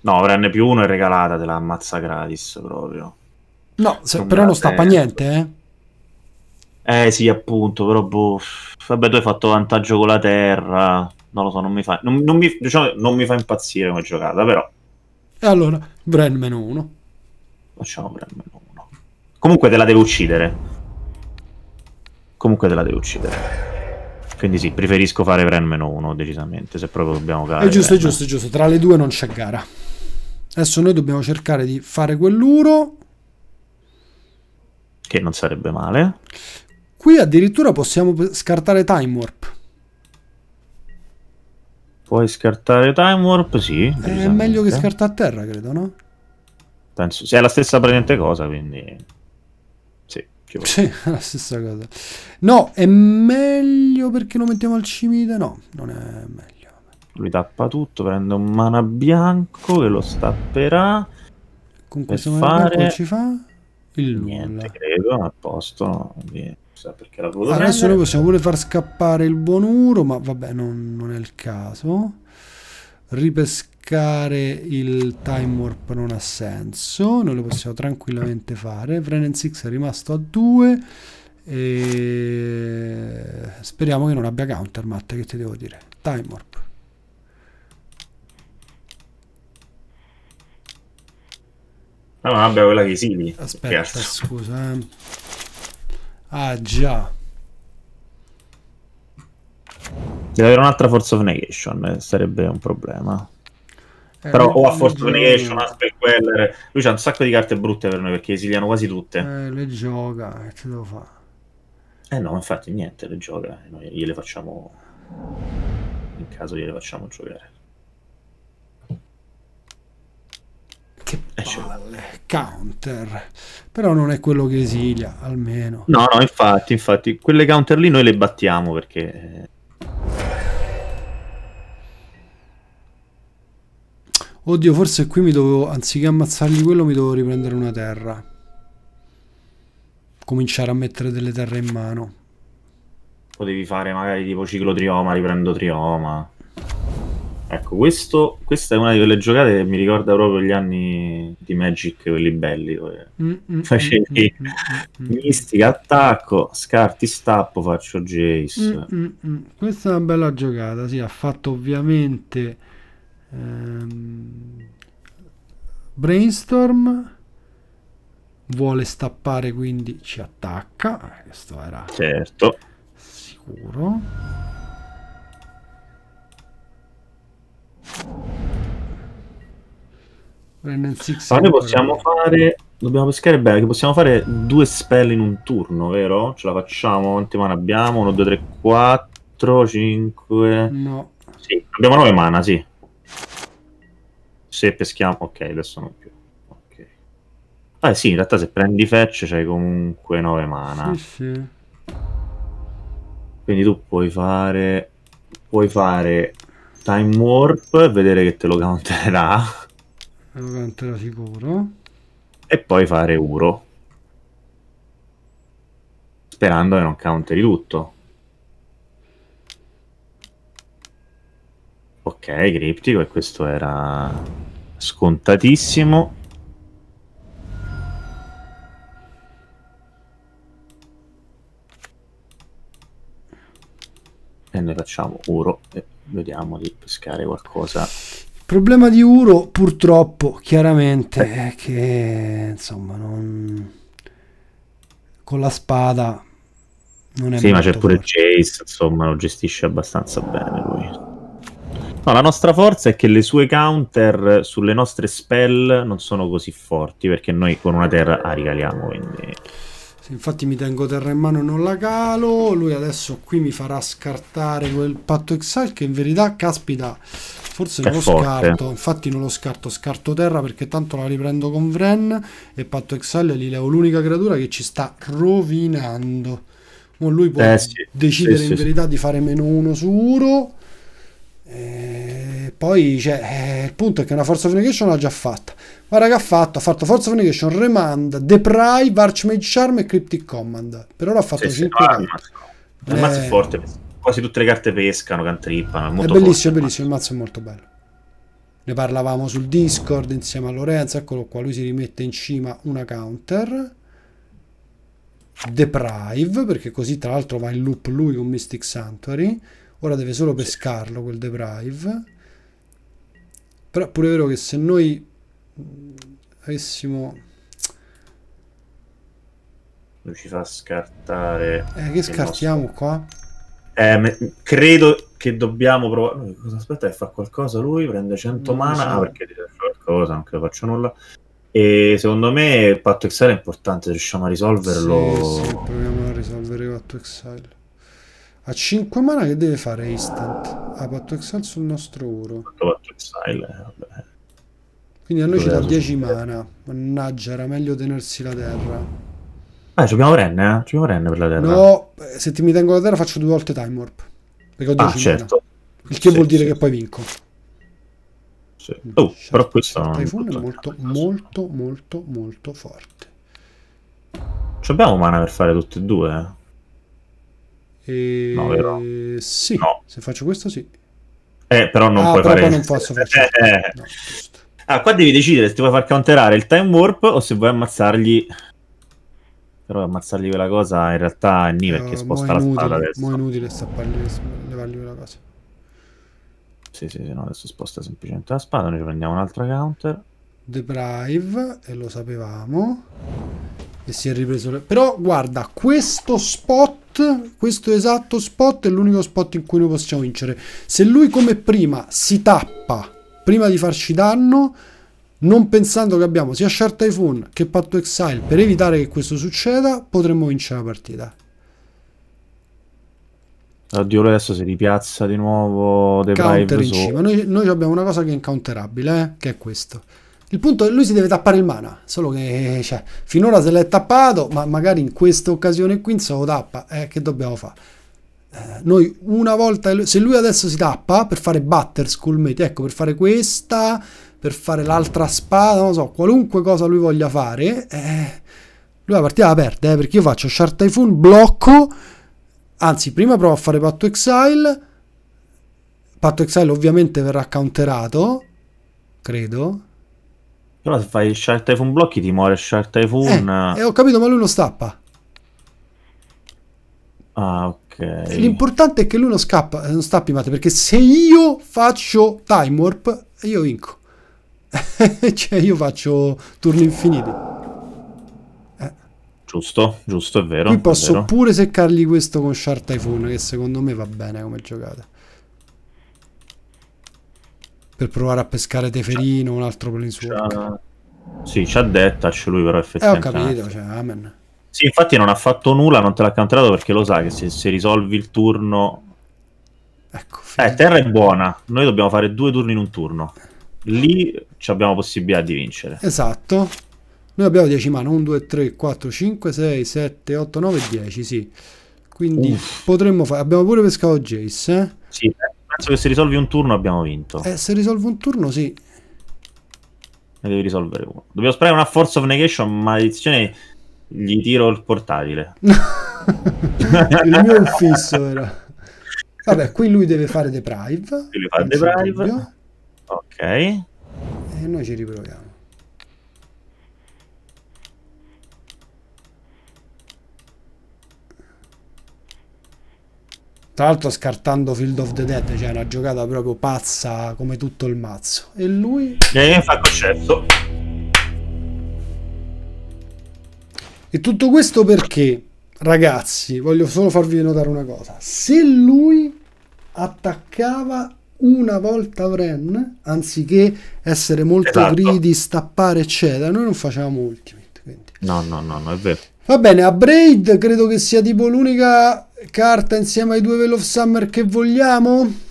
no Vren più uno è regalata te la ammazza gratis proprio No, se, però non stappa niente, eh. Eh sì, appunto, però boh. Vabbè, tu hai fatto vantaggio con la terra. Non lo so, non mi fa, non, non mi, diciamo, non mi fa impazzire come giocata, però. E allora, Bren meno 1. Facciamo Bren meno 1. Comunque te la devo uccidere. Comunque te la devo uccidere. Quindi sì, preferisco fare Bren meno 1 decisamente, se proprio dobbiamo cagare. È giusto, è giusto, è giusto. Tra le due non c'è gara. Adesso noi dobbiamo cercare di fare quell'uro. Che non sarebbe male. Qui addirittura possiamo scartare Time Warp. Puoi scartare Time Warp, sì. È meglio che scarta a terra, credo, no? Penso sia la stessa presente cosa, quindi... Sì, sì, è la stessa cosa. No, è meglio perché lo mettiamo al cimite? No, non è meglio. Lui tappa tutto, prende un mana bianco che lo stapperà. Con questo mana fare... bianco ci fa? Il Niente, credo, a posto. No? Quindi sa cioè, perché la dovevo Adesso noi possiamo pure far scappare il buon Uro, ma vabbè, non, non è il caso. Ripescare il time warp non ha senso, noi lo possiamo tranquillamente fare. Frenen 6 è rimasto a 2 e speriamo che non abbia counter Matt che ti devo dire time warp no, ah, vabbè, quella che esili aspetta scusa eh. Ah già. Deve avere un'altra Force of Negation, eh, sarebbe un problema. Eh, Però o a Force of Negation, a Spellqueller. Lui c'ha un sacco di carte brutte per noi perché esiliano quasi tutte. Eh, le gioca, eh, che te devo fare? Eh no, infatti niente, le gioca. Noi gliele facciamo... In caso gliele facciamo giocare. Che palle, counter. Però non è quello che esilia, almeno. No, no, infatti, infatti. Quelle counter lì noi le battiamo perché... Eh. Oddio, forse qui mi dovevo, anziché ammazzargli quello, mi dovevo riprendere una terra. Cominciare a mettere delle terre in mano. Potevi fare magari tipo ciclotrioma riprendo trioma. Ecco, questo, questa è una di quelle giocate che mi ricorda proprio gli anni di Magic, quelli belli, dove mm, mm, mm, facevi mistica, attacco, scarti, stappo, faccio Jace. Questa è una bella giocata, sì, ha fatto ovviamente ehm, Brainstorm, vuole stappare quindi ci attacca, eh, questo era certo. sicuro. Ma noi possiamo fare. Dobbiamo pescare bene, che possiamo fare due spell in un turno, vero? Ce la facciamo? Quante mana abbiamo? 1, 2, 3, 4, 5. No. Sì, abbiamo 9 mana, sì. Se peschiamo. Ok, adesso non più. Ok. Ah, sì, in realtà se prendi fetch c'hai comunque 9 mana. Sì, sì. Quindi tu puoi fare. Puoi fare Time Warp, vedere che te lo canterà. Lo canterà sicuro. E poi fare Uro. Sperando che non counteri tutto. Ok, criptico, e questo era scontatissimo. E noi facciamo Uro e vediamo di pescare qualcosa. Il problema di Uro, purtroppo, chiaramente, eh. è che insomma, non... con la spada non è Sì, ma c'è pure Chase, insomma, lo gestisce abbastanza bene lui. No, la nostra forza è che le sue counter sulle nostre spell non sono così forti perché noi con una terra a regaliamo, quindi... Se infatti mi tengo terra in mano non la calo, lui adesso qui mi farà scartare quel patto Exile che in verità, caspita, forse non lo forte. scarto. Infatti non lo scarto, scarto terra perché tanto la riprendo con Vren e patto Exile li levo l'unica creatura che ci sta rovinando. Mo lui può eh, sì. decidere sì, in sì, verità di fare meno uno su Uro poi cioè, eh, il punto è che una Force of Negation l'ha già fatta. Guarda che ha fatto, ha fatto Force of Negation, Remand, Deprive, Archmage Charm e Cryptic Command. Per ora ha fatto sì, 5 sì, carte. Ah, il mazzo è eh, forte, quasi tutte le carte pescano, cantrippano. È, molto è bellissimo, forte, è bellissimo, il mazzo è molto bello. Ne parlavamo sul Discord insieme a Lorenzo, eccolo qua, lui si rimette in cima una counter. Deprive, perché così tra l'altro va in loop lui con Mystic Sanctuary. Ora deve solo pescarlo quel Deprive. Però è pure vero che se noi avessimo... lui ci fa scartare... Eh, che scartiamo nostro... qua? Eh, me... credo che dobbiamo provare... aspetta che fa qualcosa lui? Prende 100 non mana ah, so. perché deve fare qualcosa, non che faccio nulla. E secondo me il patto Exile è importante, riusciamo a risolverlo. Sì, sì, proviamo a risolvere il patto Exile. A 5 mana che deve fare instant? Ha ah, fatto exile sul nostro oro. Exile, eh, Quindi a noi ci dà 10 mana. Mannaggia, era meglio tenersi la terra. Eh, giochiamo Renne, eh? Giochiamo Renne per la terra. No, eh, se ti mi tengo la terra faccio due volte Time Warp. Perché ho 10 ah, certo. Il che sì, vuol dire sì. che poi vinco. Sì. Oh, certo. però questo... Il Typhoon è molto, molto, molto, molto forte. Ci abbiamo mana per fare tutte e due, eh? E... No, vero? Sì, no. se faccio questo sì. Eh, però non ah, puoi fare... non posso fare... Eh, eh. No, ah, qua devi decidere se ti vuoi far counterare il time warp o se vuoi ammazzargli... Però ammazzargli quella cosa in realtà è Ni perché uh, eh, sposta la inutile, spada adesso. Ma è inutile stappargli, levargli quella cosa. Sì, sì, sì, no, adesso sposta semplicemente la spada, noi prendiamo un altro counter. The Deprive, e lo sapevamo. E si è ripreso. Le... Però guarda, questo spot, questo esatto spot è l'unico spot in cui noi possiamo vincere. Se lui come prima si tappa prima di farci danno, non pensando che abbiamo sia Shard Typhoon che Patto Exile per evitare che questo succeda, potremmo vincere la partita. Oddio, lui adesso si ripiazza di nuovo. Counter in cima. Noi, noi abbiamo una cosa che è incounterabile, eh? che è questo. Il punto è che lui si deve tappare il mana, solo che cioè, finora se l'è tappato, ma magari in questa occasione qui non se lo tappa, eh, che dobbiamo fare? Eh, noi una volta, se lui adesso si tappa per fare batter schoolmate, ecco, per fare questa, per fare l'altra spada, non lo so, qualunque cosa lui voglia fare, eh, lui la partita la perde, eh, perché io faccio Shard Typhoon, blocco, anzi prima provo a fare Patto Exile, Patto Exile ovviamente verrà counterato, credo, però se fai Shark Typhoon blocchi ti muore Shark Typhoon... Eh, eh, ho capito, ma lui non stappa. Ah, ok. L'importante è che lui non, scappa, non stappi Mate, perché se io faccio Time Warp, io vinco. cioè, io faccio turni infiniti. Eh. Giusto, giusto, è vero. Qui posso vero. pure seccargli questo con Shark Typhoon, che secondo me va bene come giocata per provare a pescare Teferino, un altro Planeswalker. Sì, ci ha c'è lui però effettivamente. Eh, ho capito, cioè, amen. Sì, infatti non ha fatto nulla, non te l'ha cantato perché lo sa che se, se risolvi il turno... Ecco, eh, terra è buona, noi dobbiamo fare due turni in un turno. Lì abbiamo possibilità di vincere. Esatto. Noi abbiamo 10 mani, 1, 2, 3, 4, 5, 6, 7, 8, 9, 10, sì. Quindi Uff. potremmo fare... Abbiamo pure pescato Jace, eh? Sì, eh. Penso che se risolvi un turno abbiamo vinto. Eh, se risolvo un turno, sì. Ne devi risolvere uno. Dobbiamo sparare una Force of Negation, maledizione, gli tiro il portatile. il mio infisso era. Vabbè, qui lui deve fare Deprive. Deve fare Deprive. Ok. E noi ci riproviamo. Tra l'altro scartando Field of the Dead, cioè una giocata proprio pazza come tutto il mazzo. E lui... E fa concetto. E tutto questo perché, ragazzi, voglio solo farvi notare una cosa. Se lui attaccava una volta Vren, anziché essere molto esatto. gridi, stappare, eccetera, noi non facevamo ultimate. Quindi. No, no, no, no, è vero. Va bene, a Braid credo che sia tipo l'unica carta insieme ai due Veil of Summer che vogliamo?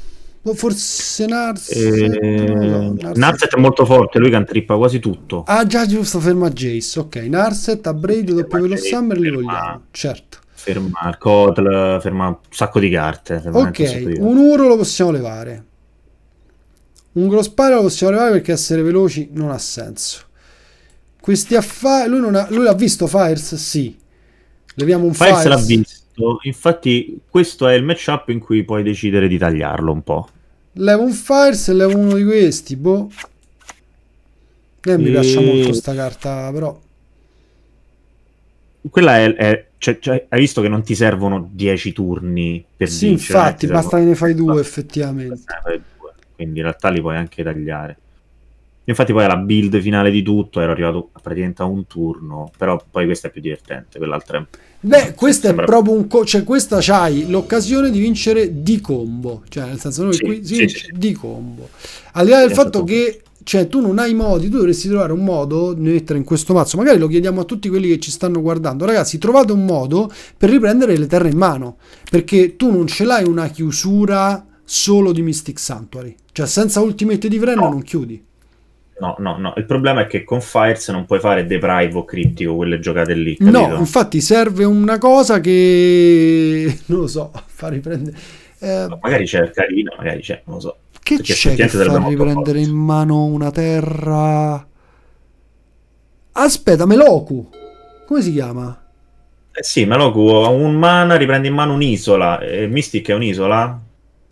O forse Narset? Eh, Narset. è molto forte, lui cantrippa quasi tutto. Ah già, giusto, ferma Jace. Ok, Narset, Abrade, dopo Veil of Summer li vogliamo, certo. Ferma Kotl, ferma un sacco di carte. Ok, un, un Uro lo possiamo levare. Un Grospire lo possiamo levare perché essere veloci non ha senso. Questi affari... Lui, ha... lui l'ha visto Fires? Sì. Leviamo un Fires. Fires l'ha visto esatto, infatti questo è il matchup in cui puoi decidere di tagliarlo un po'. Levo un Fires e levo uno di questi, boh. Eh, mi e... piace molto sta carta, però. Quella è. è cioè, cioè, hai visto che non ti servono 10 turni per Sì, vincere, infatti, eh, basta servono... che ne fai due, effettivamente. Fai due. Quindi in realtà li puoi anche tagliare. Infatti, poi alla build finale di tutto ero arrivato praticamente a un turno. Però poi questa è più divertente, quell'altra è Beh, questo Sembra... è proprio un co- cioè questa c'hai l'occasione di vincere di combo, cioè nel senso noi sì, qui si sì, vince sì. di combo. Al di là del fatto che cioè, tu non hai modi, tu dovresti trovare un modo di mettere in questo mazzo. Magari lo chiediamo a tutti quelli che ci stanno guardando. Ragazzi, trovate un modo per riprendere le terre in mano, perché tu non ce l'hai una chiusura solo di Mystic Sanctuary. Cioè, senza Ultimate di Vrenna no. non chiudi. No, no, no. Il problema è che con Fires non puoi fare deprive o criptico, quelle giocate lì. Capito? No, infatti serve una cosa che non lo so, fa riprendere. Eh... No, magari c'è carino, magari c'è, non lo so. Che Perché c'è che fa riprendere in mano una terra? Aspetta, Meloku. Come si chiama? Eh sì, Meloku ha un mana, riprende in mano un'isola. Eh, Mystic è un'isola?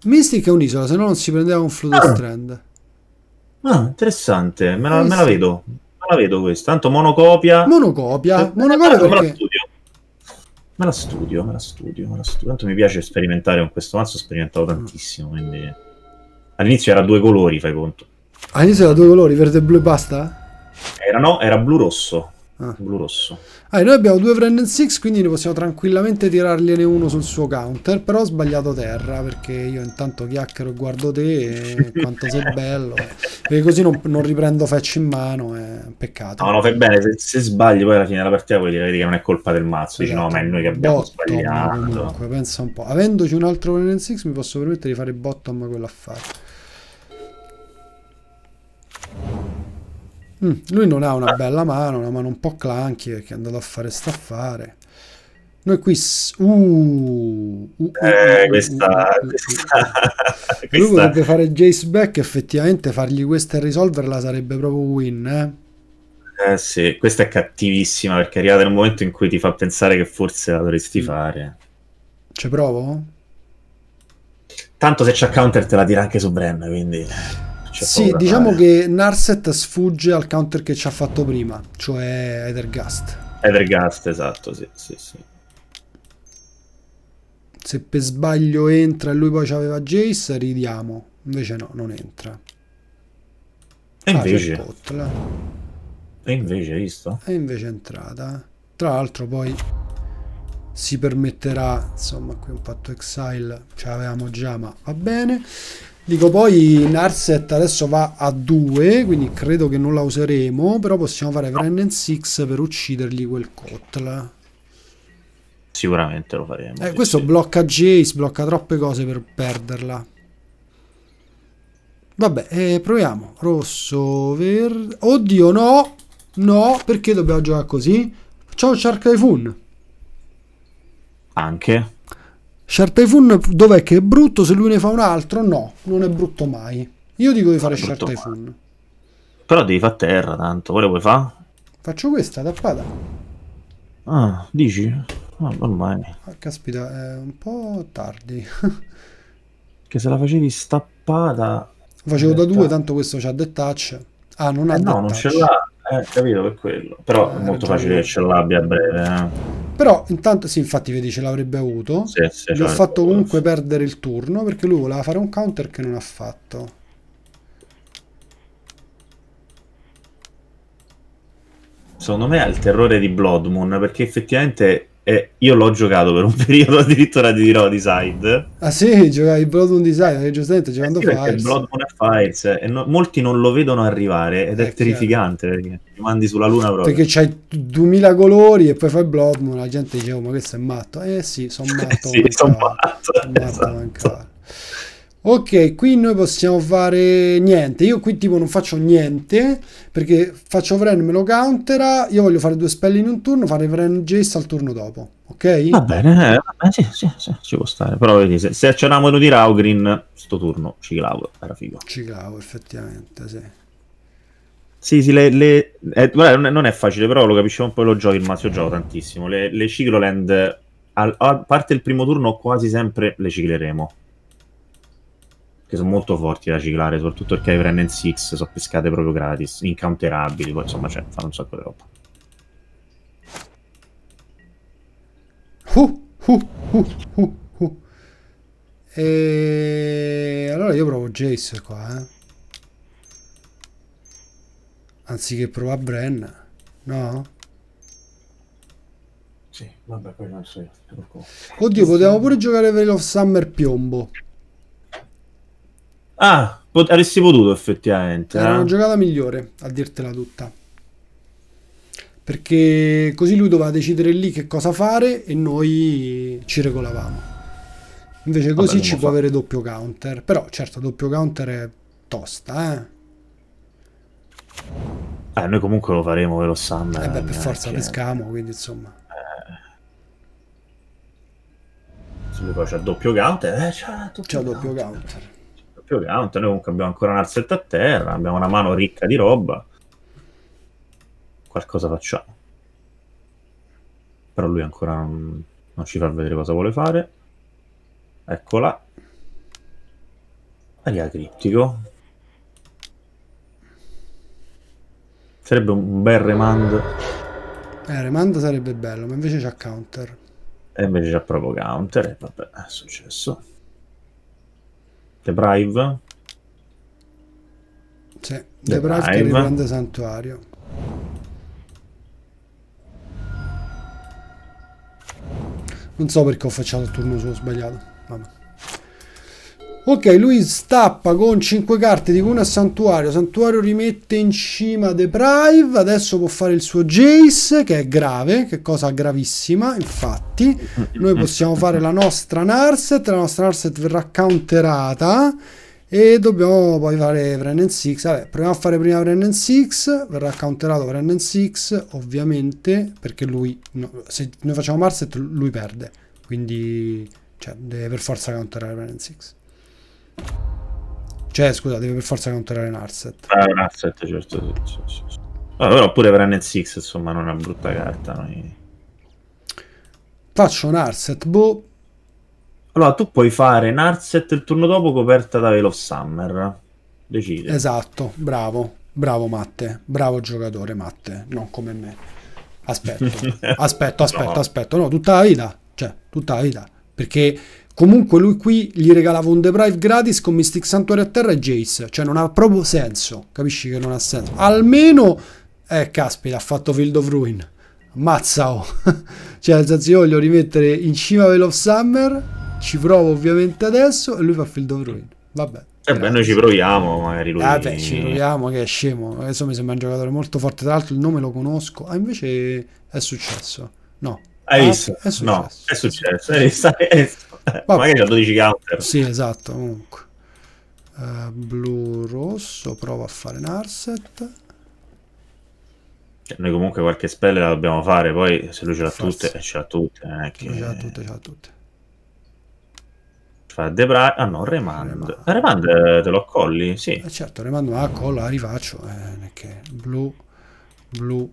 Mystic è un'isola, se no non si prendeva un Flutter ah. Strand. Ah, interessante, me la, eh, me la vedo. Me la vedo questa. Tanto monocopia. Monocopia? monocopia perché... me, la studio. me la studio, me la studio, me la studio. Tanto mi piace sperimentare con questo mazzo, ho sperimentato tantissimo, quindi... All'inizio era due colori, fai conto. All'inizio era due colori, verde e blu e basta? Era no, era blu-rosso. Ah. Blu-rosso. Allora, ah, noi abbiamo due Friend and quindi ne possiamo tranquillamente tirargliene uno sul suo counter, però ho sbagliato terra, perché io intanto chiacchiero e guardo te, e quanto sei bello, perché così non, non riprendo fetch in mano, è un peccato. No, no, fai bene, se, se, sbagli poi alla fine della partita vuoi dire che non è colpa del mazzo, esatto. no, ma è noi che abbiamo bottom, sbagliato. Comunque, pensa un po', avendoci un altro Friend and mi posso permettere di fare bottom quell'affare. Mm, lui non ha una bella mano, una mano un po' clunky che è andato a fare staffare. Noi qui... Uh, uh, uh, uh, eh, questa... Lui potrebbe fare Jace Back, effettivamente fargli questa e risolverla sarebbe proprio win, eh? Eh sì, questa è cattivissima perché è arrivata nel momento in cui ti fa pensare che forse la dovresti mm. fare. Ci provo? Tanto se c'è counter te la tira anche su Bren, quindi sì, paura, diciamo che Narset sfugge al counter che ci ha fatto prima, cioè Edergast. Edergast, esatto, sì, sì, sì. Se per sbaglio entra e lui poi aveva Jace, ridiamo. Invece no, non entra. E ah, invece... e invece, visto? E invece è entrata. Tra l'altro poi si permetterà, insomma, qui un fatto exile, ce l'avevamo già, ma va bene. Dico poi Narset adesso va a 2, quindi credo che non la useremo, però possiamo fare Friend 6 per uccidergli quel Kotl. Sicuramente lo faremo. Eh, questo sì. blocca Jace, blocca troppe cose per perderla. Vabbè, eh, proviamo. Rosso, verde... Oddio, no! No, perché dobbiamo giocare così? Ciao Shark Typhoon! Anche. Sharpay dov'è che è brutto? Se lui ne fa un altro, no, non è brutto mai. Io dico di fare ah, Sharpay Però devi fare terra tanto, quello vuoi fare? Faccio questa, tappata. Ah, dici? No, ah, ormai. Ah, caspita, è un po' tardi. che se la facevi stappata... Facevo da due, tanto questo c'ha dettach. Ah, non ha eh No, non ce l'ha, eh, capito per quello. Però eh, è molto facile che ce l'abbia a breve, eh. Però intanto, sì, infatti vedi ce l'avrebbe avuto. Sì, sì, Gli ho certo. fatto comunque perdere il turno perché lui voleva fare un counter che non ha fatto. Secondo me ha il terrore di Bloodmoon perché effettivamente eh, io l'ho giocato per un periodo addirittura di dirò di side. Ah sì, giocavi Bloodborne Design, giustamente giocando eh sì, Fires. Bloodborne Fires e no, molti non lo vedono arrivare ed è, è eh, terrificante chiaro. perché ti mandi sulla luna proprio. Perché c'hai 2000 colori e poi fai Blood Moon, la gente dice "Oh, ma questo è matto". Eh sì, sono matto. sì, sono matto. Son matto esatto. Ok, qui noi possiamo fare niente. Io qui tipo non faccio niente, perché faccio Vren, me lo countera, io voglio fare due spell in un turno, fare Vren Jace al turno dopo. Ok? Va bene, eh, eh, sì, sì, sì, ci può stare. Però vedi, se, se accenavano di Raugrin, sto turno ciclavo, era figo. Ciclavo, effettivamente, sì. Sì, sì, le, le eh, guarda, non è facile, però lo capisce un po' lo gioco, il mazzo gioco tantissimo. Le, le cicloland, a parte il primo turno, quasi sempre le cicleremo che sono molto forti da ciclare, soprattutto perché le prende in 6, sono pescate proprio gratis, incounterabili, poi insomma cioè, fanno un sacco di roba. Uh, uh, uh, uh, uh. E... Allora io provo Jace qua, eh. Anziché provare Bren, no? Sì, vabbè, poi non so io. Oddio, potevamo pure giocare Veil of Summer piombo. Ah, pot- avresti potuto effettivamente. Era eh? una giocata migliore, a dirtela tutta. Perché così lui doveva decidere lì che cosa fare e noi ci regolavamo. Invece così Vabbè, ci può fa. avere doppio counter. Però certo, doppio counter è tosta, eh. Eh, noi comunque lo faremo, ve lo sanno. Eh beh, per eh, forza che... pescamo, quindi insomma. Eh. lui poi c'ha doppio counter, eh, c'è il doppio, counter. Eh, doppio counter doppio count. Noi comunque abbiamo ancora un asset a terra, abbiamo una mano ricca di roba. Qualcosa facciamo. Però lui ancora non, non ci fa vedere cosa vuole fare. Eccola. Aria criptico. Sarebbe un bel remand. Eh, remand sarebbe bello, ma invece c'ha counter. E invece c'ha proprio counter. E vabbè, è successo. The Brave. Sì, The, The Brive, Brive che riprende Santuario. Non so perché ho facciato il turno suo sbagliato. Vabbè. Ok, lui stappa con 5 carte di una Santuario. Santuario rimette in cima Deprive. Adesso può fare il suo Jace, che è grave, che cosa gravissima. Infatti, noi possiamo fare la nostra Narset. La nostra Narset verrà counterata. E dobbiamo poi fare Brennan 6. Vabbè, proviamo a fare prima Brennan 6. Verrà counterato Brennan 6, ovviamente, perché lui, no, se noi facciamo Marset, lui perde. Quindi, cioè, deve per forza counterare Brennan 6. Cioè, scusa, deve per forza contare un asset. Ah, un asset, certo. Sì, sì, sì. No, ah, però pure per NSX, insomma, non è una brutta carta. Noi... Faccio un asset, boh. Allora, tu puoi fare un asset il turno dopo coperta da Velo Summer. Decide. Esatto, bravo. Bravo Matte, bravo giocatore Matte, non come me. Aspetto, aspetto, aspetto, no. aspetto. No, tutta la vita, cioè, tutta la vita. Perché Comunque lui qui gli regalava un Deprive gratis con Mystic Sanctuary a terra e Jace. Cioè non ha proprio senso. Capisci che non ha senso. Almeno... Eh, caspita, ha fatto Field of Ruin. Mazzao. Oh. cioè, nel senso, io voglio rimettere in cima Veil of Summer. Ci provo ovviamente adesso e lui fa Field of Ruin. Vabbè. Eh beh, noi ci proviamo, magari lui. Ah, ci proviamo, che è scemo. Adesso mi sembra un giocatore molto forte. Tra l'altro, il nome lo conosco. Ah, invece è successo. No. Hai ah, visto? È successo. No, è successo. È eh, successo. Magari ha 12 counter. Sì, esatto, comunque. Uh, blu rosso, provo a fare Narset arset. Cioè, noi comunque qualche spell la dobbiamo fare, poi se lui ce l'ha tutte, eh, ce l'ha tutte, non è che... Ce l'ha tutte, ce l'ha tutte. Fa Debra... Ah no, Remand. Remand, ah, Remand eh, te lo accolli? Sì. Eh certo, Remand ma accolla, rifaccio. Eh, Blu, blu,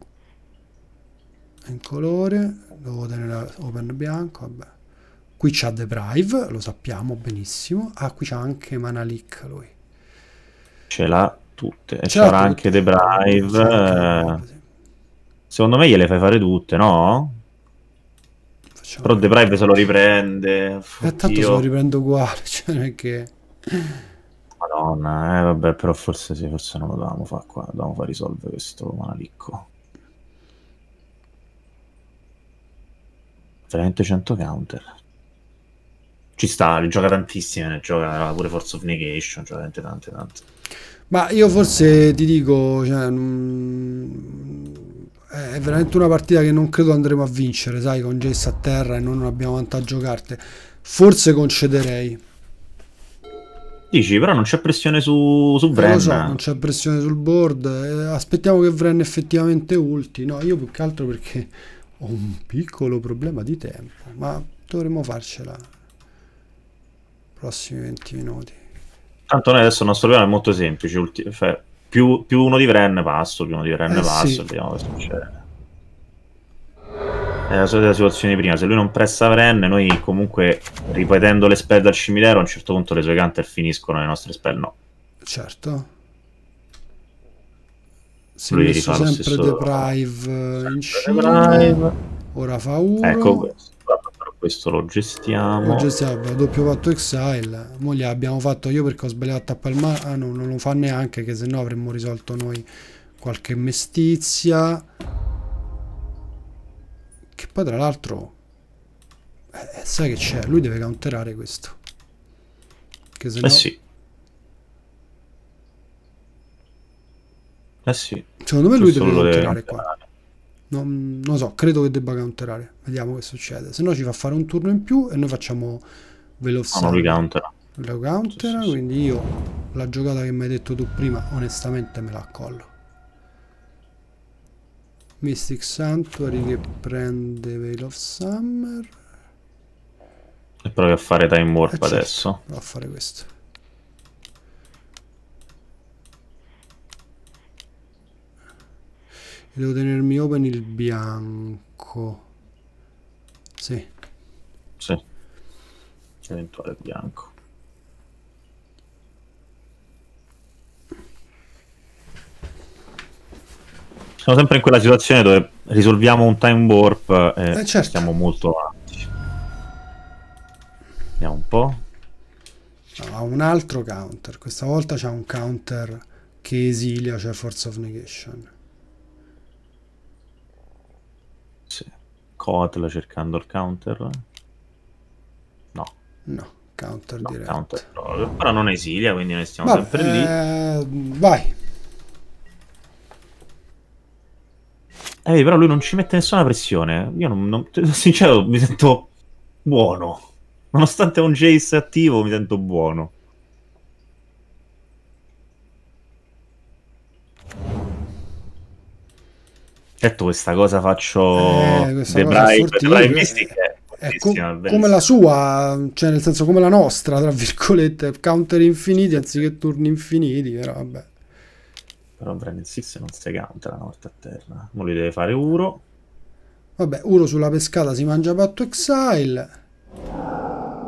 in colore, devo tenere open bianco, vabbè. Qui c'ha The Brive, lo sappiamo benissimo. Ah, qui c'ha anche Manalik lui. Ce l'ha tutte. E c'era anche The Brive. Anche eh. sì. Secondo me gliele fai fare tutte, no? Facciamo Però The Brive se lo riprende. E eh, tanto se lo riprendo uguale, cioè non è che... Madonna, eh, vabbè, però forse sì, forse non lo dobbiamo fare qua, dobbiamo far risolvere questo manalicco. Veramente 100 counter ci sta, le gioca tantissime, ne gioca pure Force of Negation, gioca tante tante tante. Ma io forse ti dico, cioè, è veramente una partita che non credo andremo a vincere, sai, con Jace a terra e noi non abbiamo vantaggio carte. Forse concederei. Dici, però non c'è pressione su, su eh, Vren. lo so, non c'è pressione sul board. Eh, aspettiamo che Vren effettivamente ulti. No, io più che altro perché ho un piccolo problema di tempo, ma dovremmo farcela prossimi 20 minuti. Tanto noi adesso il nostro piano è molto semplice, ulti- cioè, più, più, uno di Vren passo, più uno di Vren eh, passo, sì. vediamo cosa succede. È la solita situazione di prima, se lui non pressa Vren, noi comunque ripetendo le spell dal cimitero, a un certo punto le sue counter finiscono le nostre spell no. Certo. Se lui rifà sempre stesso... Deprive eh, in 5, ora fa 1. Ecco questo questo lo gestiamo. Lo gestiamo, doppio fatto exile. Mo li abbiamo fatto io perché ho sbagliato a tappare Ah no, non lo fa neanche, che se no avremmo risolto noi qualche mestizia. Che poi tra l'altro... Eh, sai che c'è, lui deve counterare questo. Che se no... Eh sì. Eh sì. Secondo me lui deve counterare qua. Non, non so, credo che debba counterare. Vediamo che succede. Se no ci fa fare un turno in più e noi facciamo velocità. Ah, no, non countera. La countera, sì, sì, quindi sì. io la giocata che mi hai detto tu prima, onestamente me la accollo. Mystic Sanctuary che prende Veil of Summer. E provi a fare Time Warp eh certo, adesso. Provo a fare questo. E devo tenermi open il bianco. Sì. Sì. Eventuale bianco. Siamo sempre in quella situazione dove risolviamo un time warp e eh certo. siamo molto avanti. Vediamo un po'. Ha un altro counter. Questa volta c'è un counter che esilia, cioè Force of Negation. Coatla cercando il counter? No. No, counter no, diretto. Counter, però, non esilia, quindi noi stiamo Vabbè, sempre eh, lì. Vai. Eh, però lui non ci mette nessuna pressione. Io non, non sincero, mi sento buono. Nonostante un Jace attivo, mi sento buono. Detto questa cosa faccio eh, The Bride È co- come la sua, cioè nel senso come la nostra, tra virgolette, counter infiniti anziché turni infiniti, però vabbè. Però Brandon Six non si counter la morte a terra. non lui deve fare Uro. Vabbè, Uro sulla pescata si mangia Patto Exile.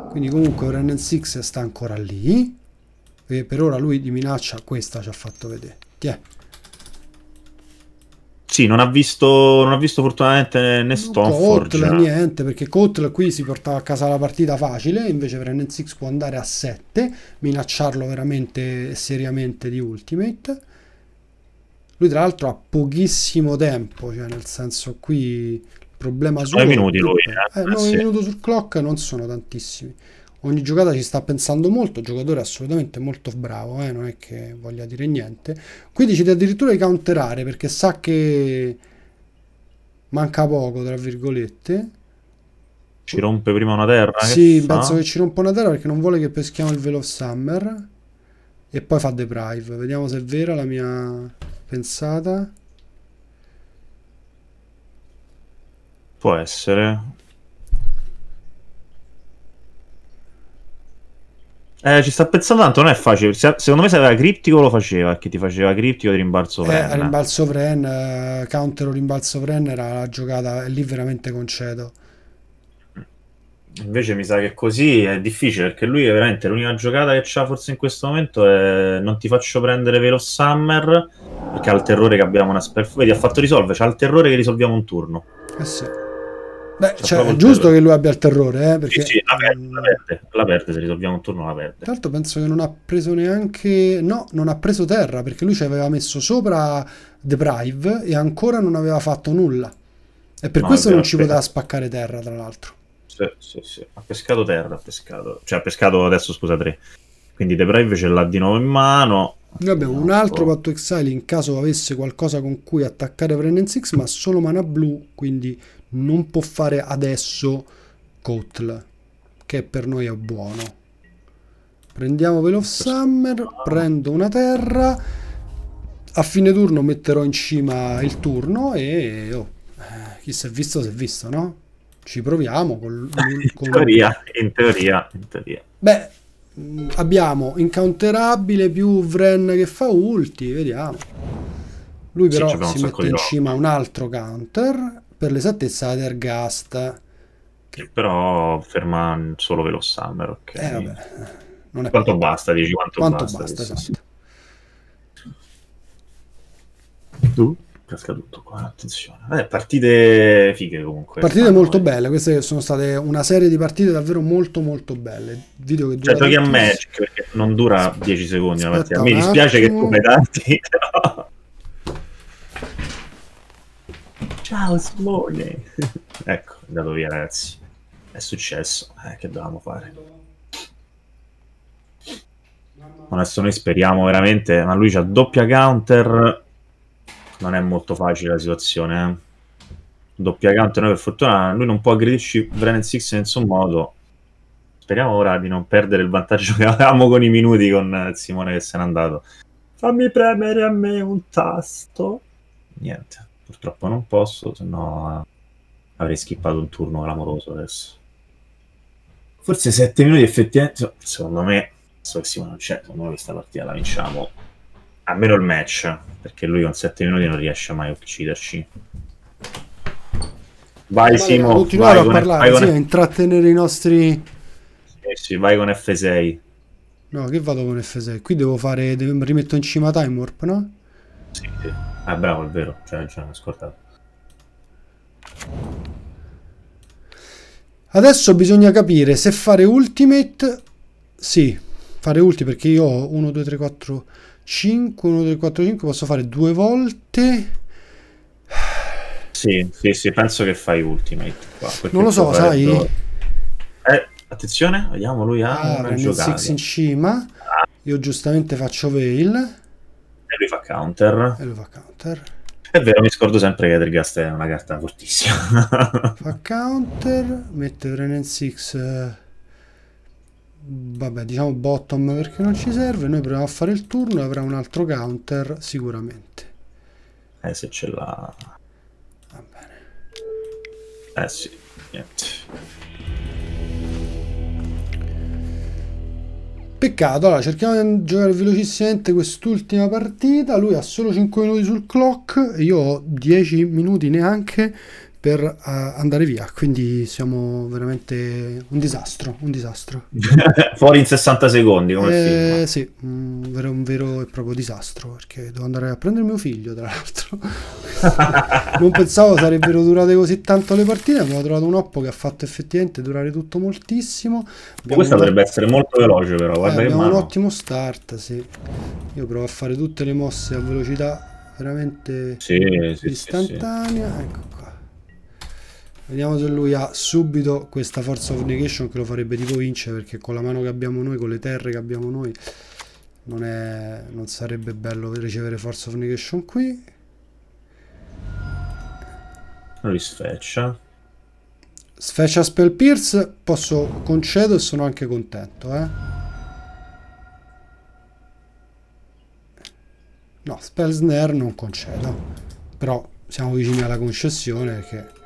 Quindi comunque Brandon Six sta ancora lì. E per ora lui di minaccia questa ci ha fatto vedere. Tiè. Sì, non ha visto, non ha visto fortunatamente né Stofford. Cutler, eh. niente, perché Cotl qui si portava a casa la partita facile, invece Brennan Six può andare a 7, minacciarlo veramente e seriamente di Ultimate. Lui tra l'altro ha pochissimo tempo, cioè nel senso qui il problema suo... 9 minuti lui. Eh, 9 eh, ah, minuti sul clock non sono tantissimi ogni giocata ci sta pensando molto, giocatore assolutamente molto bravo, eh, non è che voglia dire niente. Qui decide addirittura di counterare perché sa che manca poco, tra virgolette. Ci rompe prima una terra? Sì, che penso che ci rompa una terra perché non vuole che peschiamo il Velo Summer. E poi fa Deprive. Vediamo se è vera la mia pensata. Può essere. Eh, ci sta pensando tanto, non è facile. Se, secondo me se aveva criptico lo faceva, che ti faceva criptico e rimbalzo Vren. Eh, rimbalzo Vren, eh, counter o rimbalzo Vren era la giocata, e lì veramente concedo. Invece mi sa che così è difficile, perché lui è veramente l'unica giocata che c'ha forse in questo momento è non ti faccio prendere velo Summer, perché ha il terrore che abbiamo una spell... Vedi, ha fatto risolvere, c'ha il terrore che risolviamo un turno. Eh sì. Beh, cioè, è giusto che lui abbia il terrore, eh, perché... Sì, sì, la verde, eh, la verde, se risolviamo un turno la verde. Tanto penso che non ha preso neanche... No, non ha preso terra, perché lui ci aveva messo sopra Deprive e ancora non aveva fatto nulla. E per no, questo non ci poteva spaccare terra, tra l'altro. Sì, sì, sì. Ha pescato terra, ha pescato... Cioè, ha pescato adesso, scusa, 3. Quindi Deprive ce l'ha di nuovo in mano. Noi abbiamo un altro patto exile in caso avesse qualcosa con cui attaccare Prenance 6, ma solo mana blu, quindi non può fare adesso Kotl, che per noi è buono. Prendiamo Veil of Summer, prendo una terra, a fine turno metterò in cima il turno e oh, eh, chi si è visto si è visto, no? Ci proviamo con, con... In, teoria, in teoria, in teoria. Beh, mm, abbiamo incounterabile più Vren che fa ulti, vediamo. Lui però sì, si mette in cima un altro counter per l'esattezza Adergast. Che... Però ferma solo Velossummer, ok? Eh, vabbè. Non è quanto più... basta, dici quanto, quanto basta. basta esatto. Tu? Casca tutto qua, attenzione. Eh, partite fighe comunque. Partite molto poi. belle, queste sono state una serie di partite davvero molto molto belle. Video che cioè, giochi a Magic perché non dura 10 secondi una partita. Mi dispiace attimo. che tu fai tanti, però... Ciao Simone! ecco, è andato via ragazzi. È successo, eh, che dovevamo fare? Adesso noi speriamo veramente, ma lui c'ha doppia counter. Non è molto facile la situazione, eh. Doppia counter, noi per fortuna lui non può aggredirci Brennan Six in nessun modo. Speriamo ora di non perdere il vantaggio che avevamo con i minuti con eh, Simone che se n'è andato. Fammi premere a me un tasto. Niente. Purtroppo non posso, sennò eh, avrei skippato un turno clamoroso adesso. Forse 7 minuti effettivamente, secondo me, so che Simo non c'è, secondo me questa partita la vinciamo. Almeno il match, perché lui con 7 minuti non riesce mai a ucciderci. Vai Simo, continuare vai a parlare, con, sì, a intrattenere i nostri... Sì, sì, vai con F6. No, che vado con F6? Qui devo fare, devo... rimetto in cima time warp, no? Sì, sì. Ah, bravo, è vero, cioè, cioè, scordato. Adesso bisogna capire se fare ultimate... Sì, fare ultimate perché io ho 1, 2, 3, 4, 5, 1, 2, 4, 5, posso fare due volte... Sì, sì, sì, penso che fai ultimate qua. Non lo so, sai... Due... Eh, attenzione, vediamo, lui ha ah, una giocata. in cima, ah. io giustamente faccio veil. E lui fa counter. E lui fa counter. È vero, mi scordo sempre che Drigast è una carta fortissima. fa counter, mette Renan 6. Eh, vabbè, diciamo bottom perché non ci serve. Noi proviamo a fare il turno e avrà un altro counter sicuramente. Eh, se ce l'ha. Va bene. Eh sì, niente. Peccato, allora cerchiamo di giocare velocissimamente quest'ultima partita, lui ha solo 5 minuti sul clock, io ho 10 minuti neanche, per uh, andare via. Quindi siamo veramente un disastro. Un disastro. Fuori in 60 secondi come eh, Sì, un vero, un vero, e proprio disastro perché devo andare a prendere mio figlio, tra l'altro. non pensavo sarebbero durate così tanto le partite. Abbiamo trovato un oppo che ha fatto effettivamente durare tutto moltissimo. Abbiamo Questa un... dovrebbe essere molto veloce, però. Eh, guarda eh, che mano. un ottimo start. Sì. Io provo a fare tutte le mosse a velocità veramente sì, istantanea. Sì, sì, ecco Vediamo se lui ha subito questa Forza of Negation che lo farebbe tipo vincere perché con la mano che abbiamo noi, con le terre che abbiamo noi, non, è, non sarebbe bello ricevere Forza of Negation qui. Lui sfeccia. Sfeccia Spell Pierce, posso concedo e sono anche contento, eh. No, Spell Snare non concedo, però siamo vicini alla concessione perché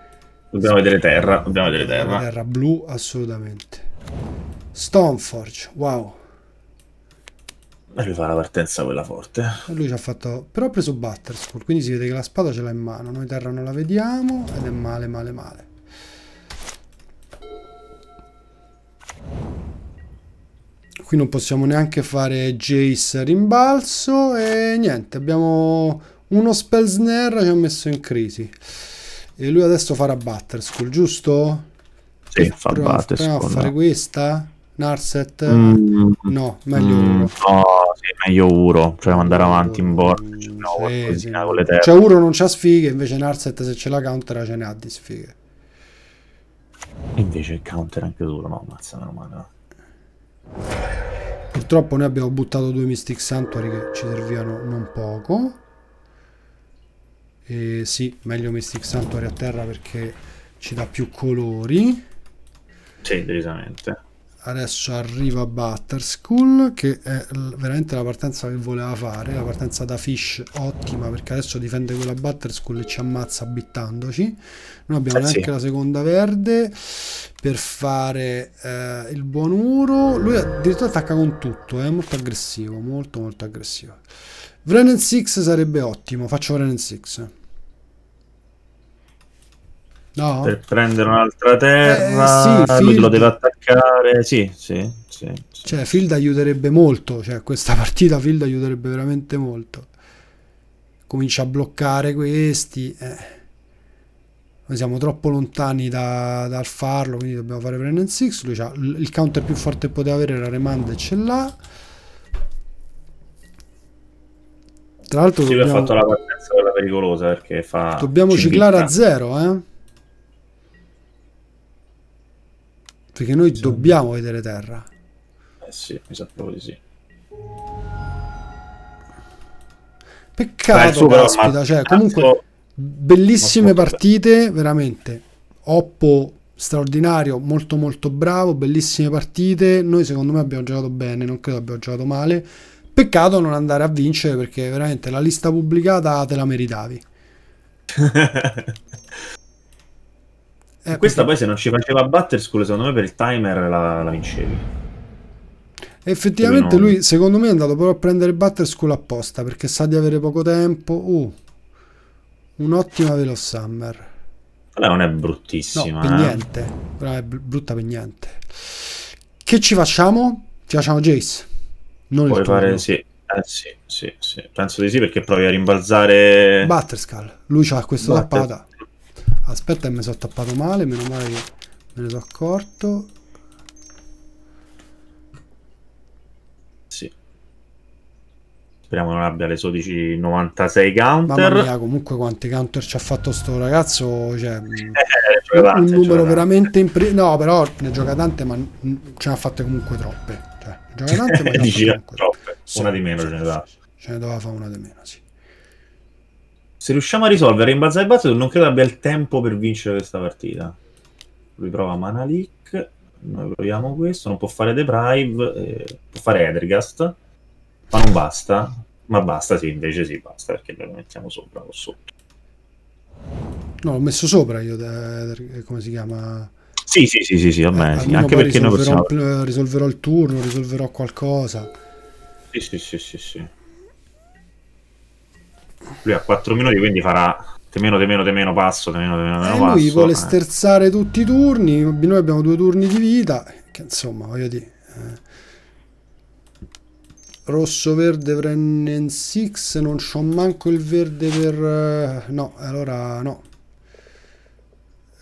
Dobbiamo vedere terra, dobbiamo vedere terra. Terra blu, assolutamente. Stoneforge, wow. E lui fa la partenza quella forte. lui ci ha fatto... Però ha preso Butterskull, quindi si vede che la spada ce l'ha in mano. Noi terra non la vediamo ed è male, male, male. qui non possiamo neanche fare Jace rimbalzo e niente abbiamo uno spell snare ci ha messo in crisi e lui adesso farà School, giusto? Sì, fa Prova, School. Proviamo a fare questa? Narset? Mm, no, meglio mm, Uro. No, sì, meglio Uro, cioè andare avanti in board. Cioè, no, sì, sì. Eh, con le terre. Cioè Uro non c'ha sfighe, invece Narset se ce la counter ce ne ha di sfighe. Invece il counter anche duro, no, mazza meno male. Purtroppo noi abbiamo buttato due Mystic Sanctuary che ci servivano non poco eh, sì, meglio Mystic Sanctuary a terra perché ci dà più colori. Sì, decisamente. Adesso arriva Butter School, che è veramente la partenza che voleva fare, la partenza da Fish ottima perché adesso difende quella Butter School e ci ammazza abittandoci. Noi abbiamo eh, neanche sì. la seconda verde per fare eh, il buon uro. Lui addirittura attacca con tutto, è eh, molto aggressivo, molto molto aggressivo. Vrenen 6 sarebbe ottimo, faccio Vrenen 6. No. Per prendere un'altra terra, eh, sì, lui Field... lo deve attaccare. Sì, sì, sì, sì. Cioè, Field aiuterebbe molto. Cioè, questa partita Field aiuterebbe veramente molto. Comincia a bloccare questi. Eh. Noi siamo troppo lontani da, dal farlo, quindi dobbiamo fare prend and six. Lui ha il counter più forte che poteva avere era Remand e ce l'ha. Tra l'altro, sì, dobbiamo... ha fatto la partenza quella pericolosa perché fa. Dobbiamo ciclare a zero, eh. Perché noi sì. dobbiamo vedere Terra. Eh sì, esatto così sì. Peccato, Penso, caspita, però, cioè, comunque bellissime partite, veramente. Oppo straordinario, molto molto bravo, bellissime partite. Noi secondo me abbiamo giocato bene, non credo abbiamo giocato male. Peccato non andare a vincere perché veramente la lista pubblicata te la meritavi. Eh, Questa perché... poi se non ci faceva battere, scusa, secondo me per il timer la, la vincevi. Effettivamente lui, secondo me, è andato proprio a prendere Butter School apposta perché sa di avere poco tempo. Uh, un'ottima Velo Summer. Quella non è bruttissima. No, per eh? niente. Però è brutta per niente. Che ci facciamo? Ci facciamo Jace. Non Puoi fare, sì. Eh, sì, sì, sì. Penso di sì perché provi a rimbalzare... Butterskull. Lui ha questo Butter... tappata. Aspetta che mi sono tappato male, meno male che me ne sono accorto. Sì. Speriamo non abbia le 12,96 counter. Mamma mia, comunque quanti counter ci ha fatto sto ragazzo, cioè, eh, un, un numero veramente impre- No, però ne gioca tante, ma ce ne ha fatte comunque troppe. Cioè, gioca tante, ma ne ha troppe. troppe. Sì, una di meno ce ne dava. Ce ne doveva fare una di meno, sì. Se riusciamo a risolvere in base al battle, non credo abbia il tempo per vincere questa partita. Lui prova Mana Leak. Noi proviamo questo. Non può fare Deprive. Eh, può fare Edergast. Ma non basta. Ma basta, sì, invece sì, basta, perché noi lo mettiamo sopra o sotto. No, ho messo sopra io, eh, eh, come si chiama? Sì, sì, sì, sì, sì a me, eh, sì. anche perché noi possiamo... Risolverò il turno, risolverò qualcosa. Sì, sì, sì, sì, sì. Lui ha 4 minuti, quindi farà meno, te meno, te meno passo, te meno, te meno, eh, passo. Lui vuole eh. sterzare tutti i turni, noi abbiamo due turni di vita, che insomma, voglio dire... Eh. Rosso, verde, Brennan 6, non c'ho manco il verde per... Eh, no, allora no.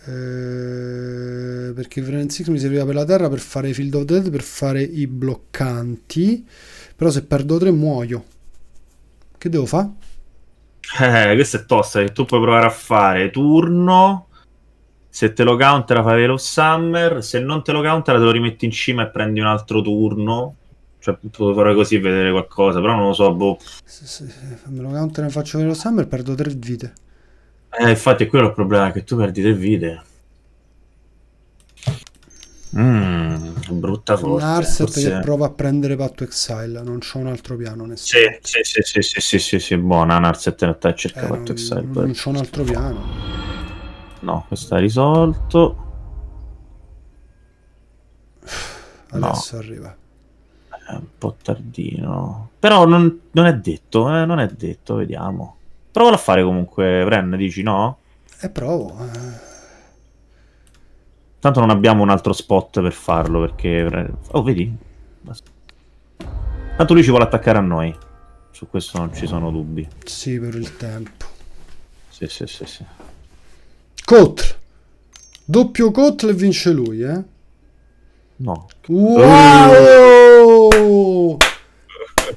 Eh, perché il Brennan 6 mi serviva per la terra, per fare field of death, per fare i bloccanti. Però se perdo 3 muoio. Che devo fare? Eh, questa è tosta, che tu puoi provare a fare turno, se te lo counter, fai Velo Summer, se non te lo counter, te lo rimetti in cima e prendi un altro turno. Cioè, puoi fare così vedere qualcosa, però non lo so, boh. Se, se, se me lo counter e faccio Velo Summer perdo tre vite. Eh, infatti è quello il problema, che tu perdi tre vite. Mm, brutta forza. Narset forse... che prova a prendere Patto Exile, non c'ho un altro piano. Nessuno. Sì, sì, sì, sì, sì, sì, sì, buona Narset in realtà cerca eh, Patto Exile. Non, non c'ho un altro piano. No, questo è risolto. Adesso no. arriva. È un po' tardino. Però non, non è detto, eh, non è detto, vediamo. Provala a fare comunque, Ren, dici no? Eh, provo. Eh. Tanto non abbiamo un altro spot per farlo, perché... Oh, vedi? Tanto lui ci vuole attaccare a noi. Su questo non ci sono dubbi. Sì, per il tempo. Sì, sì, sì, sì. Cotl! Doppio Cotl e vince lui, eh? No. Wow! Uh!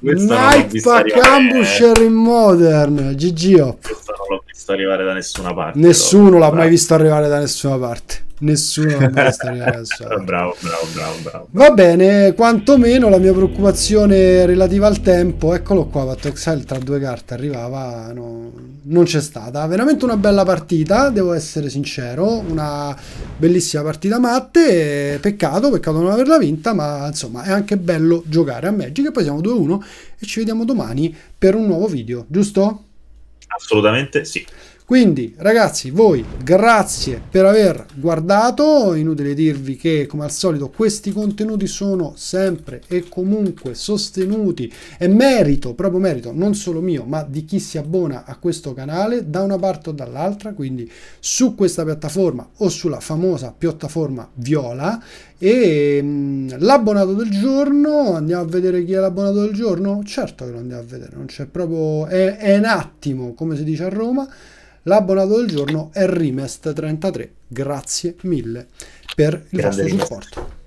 Nightpack Ambusher in Modern GG Questa non l'ho vista arrivare da nessuna parte. Nessuno l'ha mai visto arrivare da nessuna parte nessuno non al solito. bravo, bravo, bravo, bravo. Va bene, quantomeno la mia preoccupazione relativa al tempo, eccolo qua, Vattoxel tra due carte arrivava, no, non c'è stata. Veramente una bella partita, devo essere sincero, una bellissima partita matte, peccato, peccato non averla vinta, ma insomma è anche bello giocare a Magic e poi siamo 2-1 e ci vediamo domani per un nuovo video, giusto? Assolutamente sì. Quindi ragazzi, voi grazie per aver guardato, inutile dirvi che come al solito questi contenuti sono sempre e comunque sostenuti e merito, proprio merito, non solo mio, ma di chi si abbona a questo canale da una parte o dall'altra, quindi su questa piattaforma o sulla famosa piattaforma viola e mm, l'abbonato del giorno, andiamo a vedere chi è l'abbonato del giorno? Certo che lo andiamo a vedere, non c'è proprio è, è un attimo, come si dice a Roma. L'abbonato del giorno è Rimest33. Grazie mille per il Grande vostro supporto.